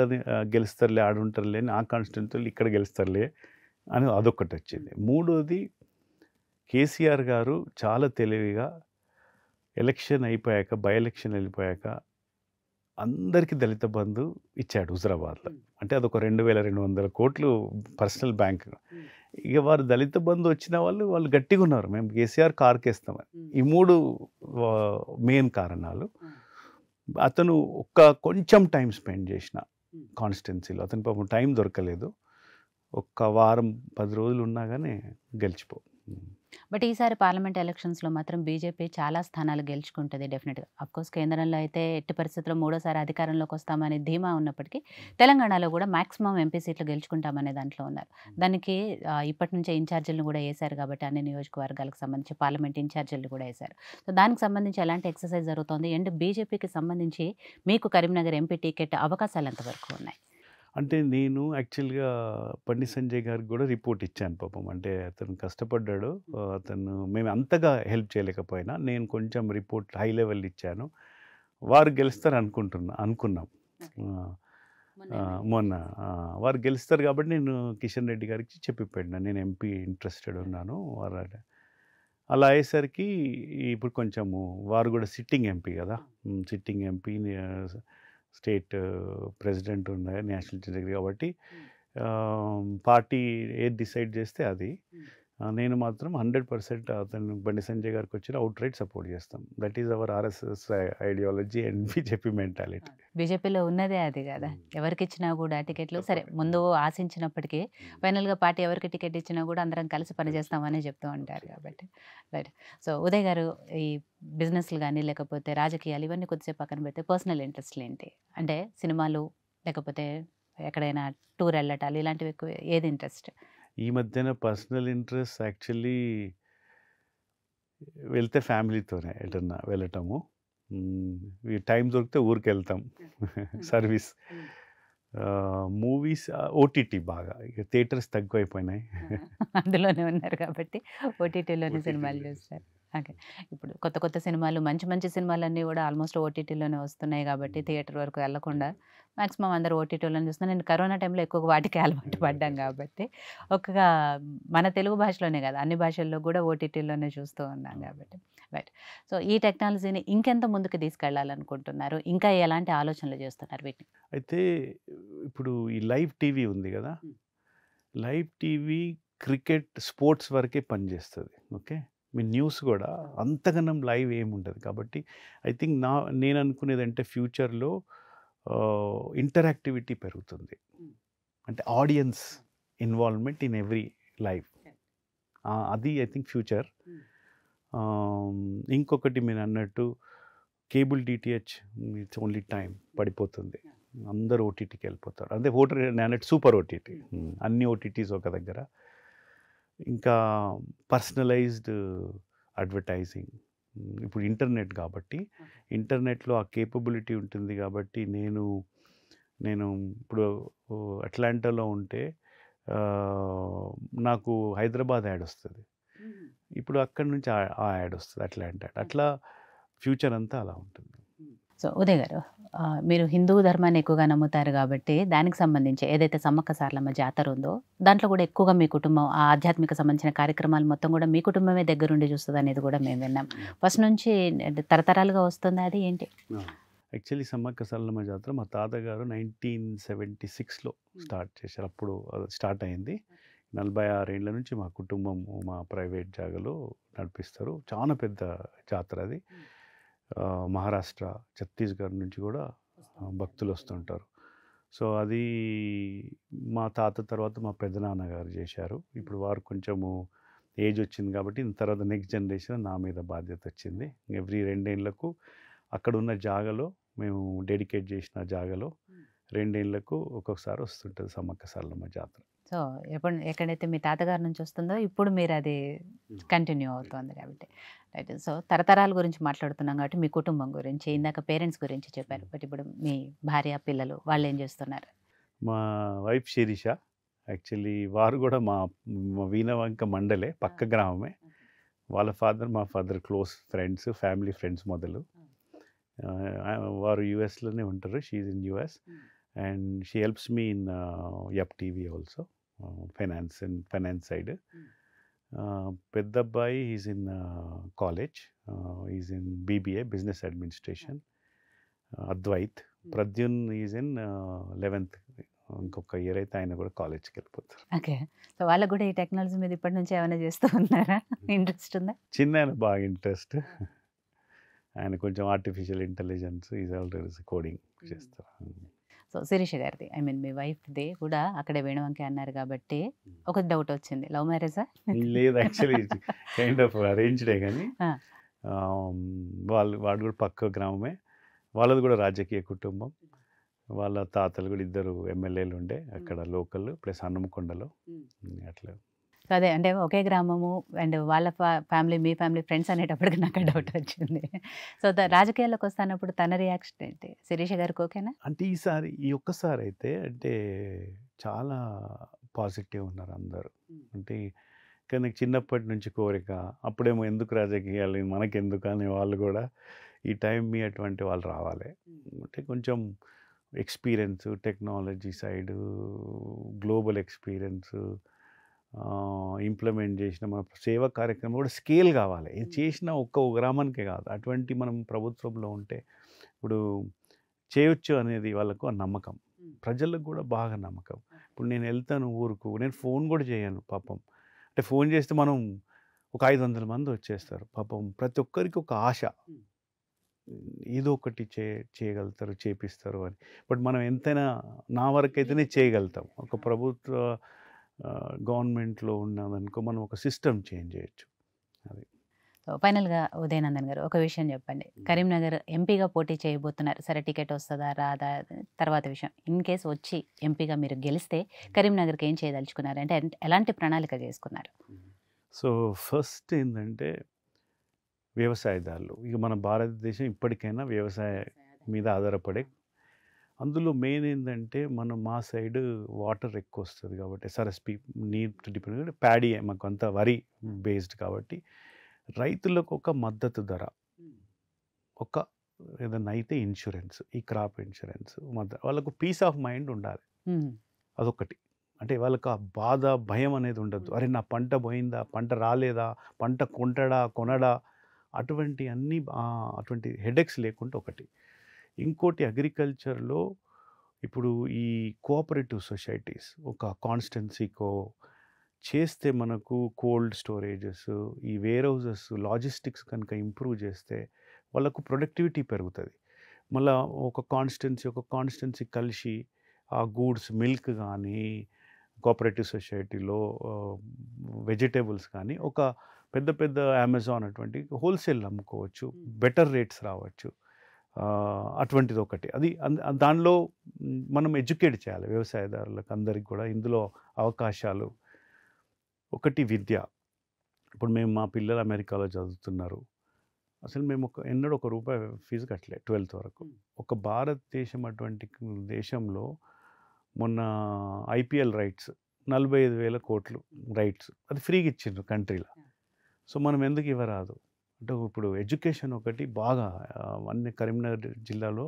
గెలుస్తారులే ఆడుంటారులే ఆ కాన్స్టెన్సీ వాళ్ళు ఇక్కడ గెలుస్తారులే అని అదొకటి వచ్చింది మూడోది కేసీఆర్ గారు చాలా తెలివిగా ఎలక్షన్ అయిపోయాక బై ఎలక్షన్ వెళ్ళిపోయాక అందరికీ దళిత బంధు ఇచ్చాడు హుజరాబాద్లో అంటే అదొక రెండు వేల రెండు వందల కోట్లు పర్సనల్ బ్యాంక్ ఇక వారు దళిత బంధు వచ్చిన వాళ్ళు వాళ్ళు గట్టిగా ఉన్నారు మేము కేసీఆర్ కార్కేస్తామని ఈ మూడు మెయిన్ కారణాలు అతను ఒక్క కొంచెం టైం స్పెండ్ చేసిన కాన్స్టిట్యున్సీలో అతను పాపం టైం దొరకలేదు ఒక్క వారం పది రోజులు ఉన్నా కానీ గెలిచిపో బట్ ఈసారి పార్లమెంట్ ఎలక్షన్స్లో మాత్రం బీజేపీ చాలా స్థానాలు గెలుచుకుంటుంది డెఫినెట్గా అఫ్కోర్స్ కేంద్రంలో అయితే ఎట్టి పరిస్థితుల్లో మూడోసారి అధికారంలోకి వస్తామనే ధీమా ఉన్నప్పటికీ తెలంగాణలో కూడా మ్యాక్సిమం ఎంపీ సీట్లు గెలుచుకుంటామనే దాంట్లో ఉన్నారు దానికి ఇప్పటి నుంచే ఇన్ఛార్జీలను కూడా వేశారు కాబట్టి అన్ని నియోజకవర్గాలకు సంబంధించి పార్లమెంట్ ఇన్ఛార్జీలు కూడా వేశారు సో దానికి సంబంధించి ఎలాంటి ఎక్సర్సైజ్ జరుగుతోంది అండ్ బీజేపీకి సంబంధించి మీకు కరీంనగర్ ఎంపీ టికెట్ అవకాశాలు ఎంతవరకు ఉన్నాయి అంటే నేను యాక్చువల్గా పండి సంజయ్ గారికి కూడా రిపోర్ట్ ఇచ్చాను పాపం అంటే అతను కష్టపడ్డాడు అతను మేము అంతగా హెల్ప్ చేయలేకపోయినా నేను కొంచెం రిపోర్ట్ హై లెవెల్ ఇచ్చాను వారు గెలుస్తారు అనుకుంటున్నా అనుకున్నాం మొన్న వారు గెలుస్తారు కాబట్టి నేను కిషన్ రెడ్డి గారికి చెప్పిపోయినా నేను ఎంపీ ఇంట్రెస్టెడ్ ఉన్నాను వారు అలా అయ్యేసరికి ఇప్పుడు కొంచెము వారు కూడా సిట్టింగ్ ఎంపీ కదా సిట్టింగ్ ఎంపీ స్టేట్ ప్రెసిడెంట్ ఉన్నాయి నేషనల్ డిగ్రీ కాబట్టి పార్టీ ఏది డిసైడ్ చేస్తే అది నేను మాత్రం హండ్రెడ్ పర్సెంట్ అతను బండి సంజయ్ గారికి వచ్చిన అవుట్ రైట్ సపోర్ట్ చేస్తాం that is our RSS ideology and BJP mentality బీజేపీలో ఉన్నదే అది కదా hmm. ఎవరికి ఇచ్చినా కూడా టికెట్లు సరే ముందు ఆశించినప్పటికీ hmm. ఫైనల్గా పార్టీ ఎవరికి టికెట్ ఇచ్చినా కూడా అందరం కలిసి పనిచేస్తామని చెప్తూ ఉంటారు కాబట్టి రైట్ సో ఉదయ్ గారు ఈ బిజినెస్లు కానీ లేకపోతే రాజకీయాలు ఇవన్నీ కొద్దిసేపు పక్కన పెడితే పర్సనల్ ఇంట్రెస్ట్లు ఏంటి అంటే సినిమాలు లేకపోతే ఎక్కడైనా టూర్ వెళ్ళటాలు ఇలాంటివి ఎక్కువ ఏది ఇంట్రెస్ట్ ఈ మధ్యన పర్సనల్ ఇంట్రెస్ట్ యాక్చువల్లీ వెళ్తే ఫ్యామిలీతోనే ఎటన్నా వెళ్ళటము టైం దొరికితే ఊరికి వెళ్తాం సర్వీస్ మూవీస్ ఓటీటీ బాగా ఇక థియేటర్స్ తక్కువైపోయినాయి అందులోనే ఉన్నారు కాబట్టి ఓటీటీలోనే సినిమాలు చూస్తారు ఓకే ఇప్పుడు కొత్త కొత్త సినిమాలు మంచి మంచి సినిమాలన్నీ కూడా ఆల్మోస్ట్ ఓటీటీలోనే వస్తున్నాయి కాబట్టి థియేటర్ వరకు వెళ్లకుండా మాక్సిమం అందరూ ఓటీటీలోనే చూస్తున్నా నేను కరోనా టైంలో ఎక్కువ వాటికి అలవాటు పడ్డాం కాబట్టి ఒక్కగా మన తెలుగు భాషలోనే కదా అన్ని భాషల్లో కూడా ఓటీటీలోనే చూస్తూ ఉన్నాం కాబట్టి రైట్ సో ఈ టెక్నాలజీని ఇంకెంత ముందుకు తీసుకెళ్లాలనుకుంటున్నారు ఇంకా ఎలాంటి ఆలోచనలు చేస్తున్నారు వీటిని అయితే ఇప్పుడు ఈ లైవ్ టీవీ ఉంది కదా లైవ్ టీవీ క్రికెట్ స్పోర్ట్స్ వరకే పనిచేస్తుంది ఓకే మీ న్యూస్ కూడా అంతగనం లైవ్ ఏమి ఉండదు కాబట్టి ఐ థింక్ నా నేను అనుకునేది అంటే ఫ్యూచర్లో ఇంటరాక్టివిటీ పెరుగుతుంది అంటే audience involvement in every life అది ఐ థింక్ ఫ్యూచర్ ఇంకొకటి మీరు అన్నట్టు cable DTH it's only time పడిపోతుంది అందరూ ఓటీటీకి వెళ్ళిపోతారు అదే ఓటర్ సూపర్ ఓటీటీ అన్ని ఓటీటీస్ ఒక దగ్గర ఇంకా పర్సనలైజ్డ్ అడ్వర్టైజింగ్ ఇప్పుడు ఇంటర్నెట్ కాబట్టి ఇంటర్నెట్లో ఆ కేపబిలిటీ ఉంటుంది కాబట్టి నేను నేను ఇప్పుడు అట్లాంటాలో ఉంటే నాకు హైదరాబాద్ యాడ్ వస్తుంది ఇప్పుడు అక్కడి నుంచి ఆ యాడ్ వస్తుంది అట్లాంటి యాడ్ అట్లా ఫ్యూచర్ అంతా అలా ఉంటుంది సో ఉదయ్ గారు మీరు హిందూ ధర్మాన్ని ఎక్కువగా నమ్ముతారు కాబట్టి దానికి సంబంధించి ఏదైతే సమ్మక్క సార్లమ్మ జాతర ఉందో దాంట్లో కూడా ఎక్కువగా మీ కుటుంబం ఆ ఆధ్యాత్మిక సంబంధించిన కార్యక్రమాలు మొత్తం కూడా మీ కుటుంబమే దగ్గరుండి చూస్తుంది అనేది కూడా మేము విన్నాం ఫస్ట్ నుంచి తరతరాలుగా వస్తుంది అది ఏంటి యాక్చువల్లీ సమ్మక్క సార్లమ్మ జాతర మా తాతగారు నైన్టీన్ సెవెంటీ సిక్స్లో స్టార్ట్ చేశారు అప్పుడు స్టార్ట్ అయింది నలభై ఏళ్ళ నుంచి మా కుటుంబం మా ప్రైవేట్ జాగలు నడిపిస్తారు చాలా పెద్ద జాతర అది మహారాష్ట్ర ఛత్తీస్గఢ్ నుంచి కూడా భక్తులు వస్తుంటారు సో అది మా తాత తర్వాత మా పెదనాన్నగారు చేశారు ఇప్పుడు వారు కొంచెము ఏజ్ వచ్చింది కాబట్టి తర్వాత నెక్స్ట్ జనరేషన్ నా మీద బాధ్యత వచ్చింది ఎవ్రీ రెండేళ్లకు అక్కడ ఉన్న జాగలో మేము డెడికేట్ చేసిన జాగలో రెండేళ్లకు ఒక్కొక్కసారి వస్తుంటుంది సమ్మక్క సార్లమ్మ జాతర సో ఎప్పుడు ఎక్కడైతే మీ తాతగారి నుంచి వస్తుందో ఇప్పుడు మీరు అది కంటిన్యూ అవుతుంది కాబట్టి రైట్ సో తరతరాల గురించి మాట్లాడుతున్నాం కాబట్టి మీ కుటుంబం గురించి ఇందాక పేరెంట్స్ గురించి చెప్పారు బట్ ఇప్పుడు మీ భార్య పిల్లలు వాళ్ళు ఏం చేస్తున్నారు మా వైఫ్ శిరీష యాక్చువల్లీ వారు కూడా మా వీణవంక మండలే పక్క గ్రామమే వాళ్ళ ఫాదర్ మా father close friends family friends మొదలు వారు యుఎస్లోనే ఉంటారు she's in US and she helps me in F TV also finance in finance side పెద్ద అబ్బాయి is in college is in BBA business administration Advait Pradyun is in eleventh ఇంకొక year అయితే ఆయన కూడా కాలేజ్కి వెళ్ళిపోతారు ఓకే సో వాళ్ళకు కూడా ఈ టెక్నాలజీ మీద ఇప్పటి నుంచి ఏమైనా చేస్తూ ఉన్నారా ఇంట్రెస్ట్ hmm. ఉందా చిన్న బాగా ఇంట్రెస్ట్ ఆయన కొంచెం artificial intelligence is already coding చేస్తారు సో శిరీష గారిది ఐ మీన్ మీ వైఫ్ది కూడా అక్కడే వేణువంకి అన్నారు కాబట్టి ఒక డౌట్ వచ్చింది లవ్ మ్యారేజా లేదు యాక్చువల్లీ కైండ్ ఆఫ్ అరేంజ్డే కానీ వాళ్ళు వాడు కూడా పక్క గ్రామమే వాళ్ళది కూడా రాజకీయ కుటుంబం వాళ్ళ తాతలు కూడా ఇద్దరు ఎమ్మెల్యేలు ఉండే అక్కడ లోకల్ ప్లస్ అన్నమకొండలో అట్లా సో అదే అంటే ఒకే గ్రామము అండ్ వాళ్ళ ఫ్యామిలీ మీ ఫ్యామిలీ ఫ్రెండ్స్ అనేటప్పటికి నాకు డౌట్ వచ్చింది సో రాజకీయాల్లోకి వస్తానప్పుడు తన రియాక్షన్ ఏంటి శిరీష గారికి ఓకేనా అంటే ఈసారి ఈ ఒక్కసారి అయితే అంటే చాలా పాజిటివ్ ఉన్నారు అందరూ అంటే కానీ చిన్నప్పటి నుంచి కోరిక అప్పుడేమో ఎందుకు రాజకీయాలు ఎందుకు అని వాళ్ళు కూడా ఈ టైం మీ అటువంటి వాళ్ళు రావాలి అంటే కొంచెం experience technology side global experience implement చేసిన మన సేవ కార్యక్రమం కూడా స్కేల్ కావాలి ఇది చేసిన ఒక్క గ్రామానికే కాదు అటువంటి మనం ప్రభుత్వంలో ఉంటే ఇప్పుడు చేయొచ్చు అనేది వాళ్ళకు నమ్మకం ప్రజలకు కూడా బాగా నమ్మకం ఇప్పుడు నేను వెళ్తాను ఊరుకు నేను ఫోన్ కూడా చేయను పాపం అంటే ఫోన్ చేస్తే మనం ఒక ఐదు వందల మంది వచ్చేస్తారు పాపం ప్రతి ఒక్కరికి ఒక ఆశ ఏదో ఒకటి చే చేయగలుగుతారు చేపిస్తారు అని బట్ మనం ఎంతైనా నా వరకు అయితేనే చేయగలుగుతాం ఒక ప్రభుత్వ గవర్నమెంట్లో ఉన్నదనుకో మనం ఒక సిస్టమ్ చేంజ్ చేయొచ్చు అది ఫైనల్గా ఉదయనందన్ గారు ఒక విషయం చెప్పండి కరీంనగర్ ఎంపీగా పోటీ చేయబోతున్నారు సరే టికెట్ వస్తుందా రాదా తర్వాత విషయం ఇన్ కేసు వచ్చి ఎంపీగా మీరు గెలిస్తే కరీంనగర్కి ఏం చేయదలుచుకున్నారు అంటే ఎలాంటి ప్రణాళిక చేసుకున్నారు సో ఫస్ట్ ఏంటంటే వ్యవసాయదారులు ఇక మన భారతదేశం ఇప్పటికైనా వ్యవసాయ మీద ఆధారపడే అందులో మెయిన్ ఏంటంటే మనం మా సైడ్ వాటర్ ఎక్కువ వస్తుంది కాబట్టి ఎస్ఆర్ఎస్పీ నీట్ డిపెండ్ ప్యాడీ మాకు అంత వరి బేస్డ్ కాబట్టి రైతులకు ఒక మద్దతు ధర ఒక ఏదన్నా అయితే ఇన్సూరెన్స్ ఈ క్రాప్ ఇన్సూరెన్స్ మద్దతు వాళ్ళకు పీస్ ఆఫ్ మైండ్ ఉండాలి అదొకటి అంటే వాళ్ళకి ఆ బాధ భయం అనేది ఉండదు అరే నా పంట పోయిందా పంట రాలేదా పంట కొంటడా కొనడా అటువంటి అన్ని అటువంటి హెడెక్స్ లేకుండా ఒకటి ఇంకోటి అగ్రికల్చర్లో ఇప్పుడు ఈ కోఆపరేటివ్ సొసైటీస్ ఒక కాన్స్టెన్సీకో చేస్తే మనకు కోల్డ్ స్టోరేజెస్ ఈ వేర్ హౌజెస్ లాజిస్టిక్స్ కనుక ఇంప్రూవ్ చేస్తే వాళ్ళకు ప్రొడక్టివిటీ పెరుగుతుంది మళ్ళీ ఒక కాన్స్టెన్సీ ఒక కాన్స్టెన్సీ కలిసి ఆ గూడ్స్ మిల్క్ కానీ కోఆపరేటివ్ సొసైటీలో వెజిటేబుల్స్ కానీ ఒక పెద్ద పెద్ద అమెజాన్ అటువంటి హోల్సేల్ అమ్ముకోవచ్చు బెటర్ రేట్స్ రావచ్చు అటువంటిది ఒకటి అది దానిలో మనం ఎడ్యుకేట్ చేయాలి వ్యవసాయదారులకు అందరికి కూడా ఇందులో అవకాశాలు ఒకటి విద్య ఇప్పుడు మేము మా పిల్లలు అమెరికాలో చదువుతున్నారు అసలు మేము ఒక ఎన్నడూ ఒక రూపాయి ఫీజు కట్టలే ట్వెల్త్ వరకు ఒక భారతదేశం అటువంటి దేశంలో మొన్న ఐపీఎల్ రైట్స్ నలభై ఐదు వేల కోట్లు రైట్స్ అది ఫ్రీగా ఇచ్చిండ్రు కంట్రీలో సో మనం ఎందుకు ఇవ్వరాదు అంటే ఇప్పుడు ఎడ్యుకేషన్ ఒకటి బాగా అన్ని కరీంనగర్ జిల్లాలో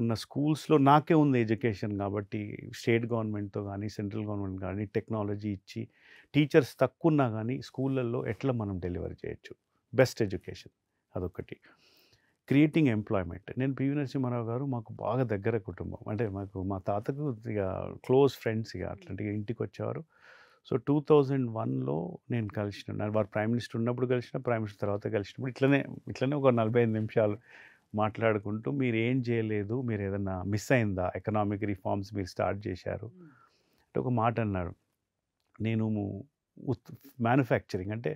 ఉన్న స్కూల్స్లో నాకే ఉంది ఎడ్యుకేషన్ కాబట్టి స్టేట్ గవర్నమెంట్తో కానీ సెంట్రల్ గవర్నమెంట్ కానీ టెక్నాలజీ ఇచ్చి టీచర్స్ తక్కువ ఉన్నా కానీ స్కూళ్ళల్లో ఎట్లా మనం డెలివరీ చేయొచ్చు బెస్ట్ ఎడ్యుకేషన్ అదొకటి క్రియేటింగ్ ఎంప్లాయ్మెంట్ నేను పివి నరసింహారావు గారు మాకు బాగా దగ్గర కుటుంబం అంటే మాకు మా తాతకు ఇక క్లోజ్ ఫ్రెండ్స్ ఇక అట్లాంటివి ఇంటికి వచ్చేవారు సో టూ థౌజండ్ వన్లో నేను కలిసిన వారు ప్రైమ్ మినిస్టర్ ఉన్నప్పుడు కలిసిన ప్రైమ్ మినిస్టర్ తర్వాత కలిసినప్పుడు ఇట్లనే ఇట్లనే ఒక నలభై ఐదు నిమిషాలు మాట్లాడుకుంటూ మీరు ఏం చేయలేదు మీరు ఏదన్నా మిస్ అయిందా ఎకనామిక్ రిఫార్మ్స్ మీరు స్టార్ట్ చేశారు అంటే ఒక మాట అన్నాడు నేను ఉత్ మ్యానుఫ్యాక్చరింగ్ అంటే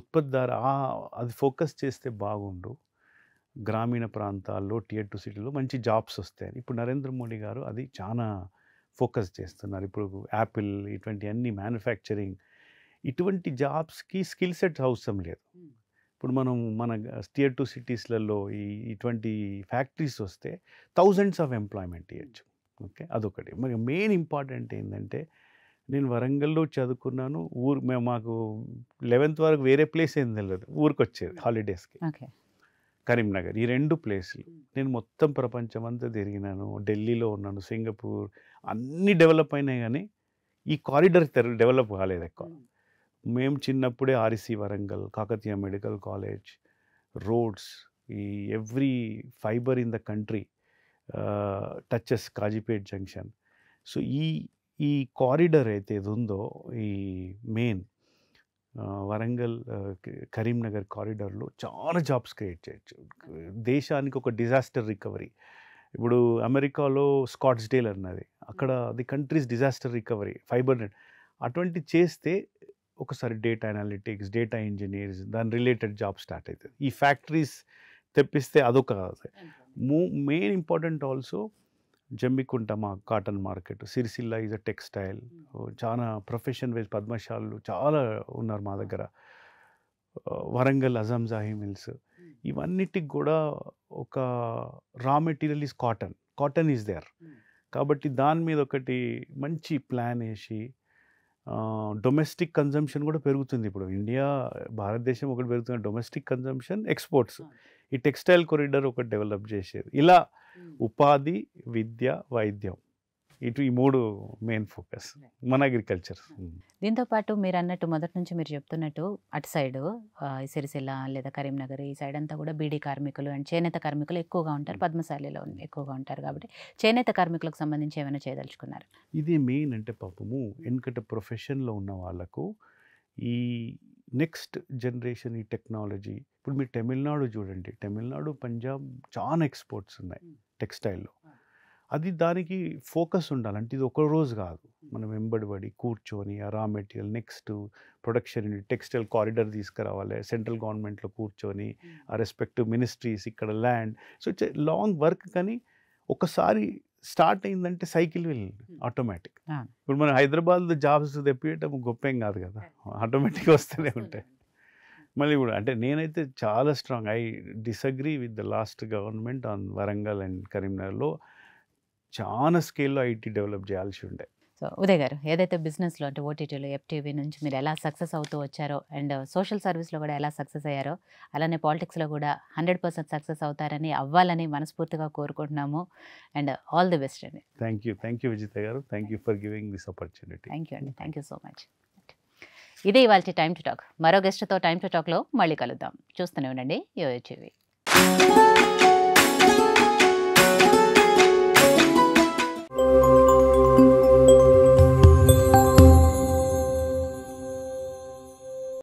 ఉత్పత్తిదారు అది ఫోకస్ చేస్తే బాగుండు గ్రామీణ ప్రాంతాల్లో టియర్ టు సిటీలో మంచి జాబ్స్ వస్తాయి ఇప్పుడు నరేంద్ర మోడీ గారు అది చాలా ఫోకస్ చేస్తున్నారు ఇప్పుడు యాపిల్ ఇటువంటి అన్ని మ్యానుఫ్యాక్చరింగ్ ఇటువంటి జాబ్స్కి స్కిల్ సెట్ అవసరం లేదు ఇప్పుడు మనం మన టియర్ టూ సిటీస్లలో ఈ ఇటువంటి ఫ్యాక్టరీస్ వస్తే థౌజండ్స్ ఆఫ్ ఎంప్లాయ్మెంట్ ఇవ్వచ్చు ఓకే అదొకటి మరి మెయిన్ ఇంపార్టెంట్ ఏంటంటే నేను వరంగల్లో చదువుకున్నాను ఊరు మేము మాకు లెవెన్త్ వరకు వేరే ప్లేస్ ఏం తెలియదు ఊరికి వచ్చేది హాలిడేస్కి కరీంనగర్ ఈ రెండు ప్లేసులు నేను మొత్తం ప్రపంచం అంతా తిరిగినాను ఢిల్లీలో ఉన్నాను సింగపూర్ అన్నీ డెవలప్ అయినాయి కానీ ఈ కారిడర్ డెవలప్ కాలేదు ఎక్కువ మేము చిన్నప్పుడే RC Warangal Kakatiya medical college roads ఈ every fibre in the country touches Kazipet junction so ఈ ఈ కారిడర్ అయితే ఏది ఉందో ఈ మెయిన్ వరంగల్ కరీంనగర్ కారిడర్లో చాలా జాబ్స్ క్రియేట్ చేయొచ్చు దేశానికి ఒక డిజాస్టర్ రికవరీ ఇప్పుడు అమెరికాలో స్కాట్స్ డేల్ అన్నది అక్కడ the countries disaster recovery fibre net అటువంటి చేస్తే ఒకసారి డేటా అనాలిటిక్స్ డేటా ఇంజనీర్స్ దాని రిలేటెడ్ జాబ్ స్టార్ట్ అవుతుంది ఈ ఫ్యాక్టరీస్ తెప్పిస్తే అదొక మూ మెయిన్ ఇంపార్టెంట్ ఆల్సో జమ్మికుంట మా cotton market Sircilla is a textile hmm. చాలా ప్రొఫెషన్ వైజ్ పద్మశాలు చాలా ఉన్నారు మా దగ్గర hmm. Warangal Azam Jahi mills hmm. ఇవన్నిటికి కూడా ఒక raw material is cotton cotton is there కాబట్టి దాని మీద ఒకటి మంచి ప్లాన్ వేసి డొమెస్టిక్ కన్జంప్షన్ కూడా పెరుగుతుంది ఇప్పుడు ఇండియా భారతదేశం ఒకటి పెరుగుతుంది డొమెస్టిక్ కన్జంప్షన్ ఎక్స్పోర్ట్స్ ఈ టెక్స్టైల్ కొరిడర్ ఒకటి డెవలప్ చేసేది ఇలా ఉపాధి విద్య వైద్యం ఇటు ఈ మూడు మెయిన్ ఫోకస్ మన అగ్రికల్చర్ hmm. దీంతో పాటు మీరు అన్నట్టు మొదటి నుంచి మీరు చెప్తున్నట్టు అటు సైడ్ సిరిసిల్ల లేదా కరీంనగర్ ఈ సైడ్ అంతా కూడా బీడీ కార్మికులు అండ్ చేనేత కార్మికులు ఎక్కువగా ఉంటారు hmm. పద్మశాలిలో ఎక్కువగా ఉంటారు కాబట్టి చేనేత కార్మికులకు సంబంధించి ఏమైనా చేయదలుచుకున్నారు ఇది మెయిన్ అంటే పాపము ఎందుకంటే ప్రొఫెషన్లో ఉన్న వాళ్లకు ఈ నెక్స్ట్ జనరేషన్ ఈ టెక్నాలజీ ఇప్పుడు మీరు తమిళనాడు చూడండి తమిళనాడు పంజాబ్ చాలా ఎక్స్పోర్ట్స్ ఉన్నాయి టెక్స్టైల్లో hmm. అది దానికి ఫోకస్ ఉండాలంటే ఇది ఒక రోజు కాదు మనం వెంబడిబడి కూర్చొని ఆ raw material next production textile corridor తీసుకురావాలి సెంట్రల్ గవర్నమెంట్లో కూర్చొని ఆ రెస్పెక్టివ్ మినిస్ట్రీస్ ఇక్కడ land so it's long work కానీ ఒకసారి స్టార్ట్ అయిందంటే సైకిల్ విల్ ఆటోమేటిక్ ఇప్పుడు మనం హైదరాబాద్ జాబ్స్ తెప్పియటం గొప్పేం కాదు కదా ఆటోమేటిక్గా వస్తూనే ఉంటాయి మళ్ళీ కూడా అంటే నేనైతే చాలా strong I disagree with the last government on Warangal and కరీంనగర్లో చాలా స్కేల్లో ఐటీ డెవలప్ చేయాల్సి ఉండే సో ఉదయ్ గారు ఏదైతే బిజినెస్లో అంటే ఓటీటీలో ఎఫ్టీవీ నుంచి మీరు ఎలా సక్సెస్ అవుతూ వచ్చారో అండ్ సోషల్ సర్వీస్లో కూడా ఎలా సక్సెస్ అయ్యారో అలానే పాలిటిక్స్లో కూడా హండ్రెడ్ పర్సెంట్ సక్సెస్ అవుతారని అవ్వాలని మనస్ఫూర్తిగా కోరుకుంటున్నాము అండ్ ఆల్ ది బెస్ట్ అండి thank you thank you Vijitha గారు thank you for giving this opportunity thank you అండి థ్యాంక్ యూ సో మచ్ ఇదే ఇవాళ టైం టు టాక్ మరో గెస్ట్తో టైం టు టాక్లో మళ్ళీ కలుద్దాం చూస్తూనే ఉండండి యోయోటీవీ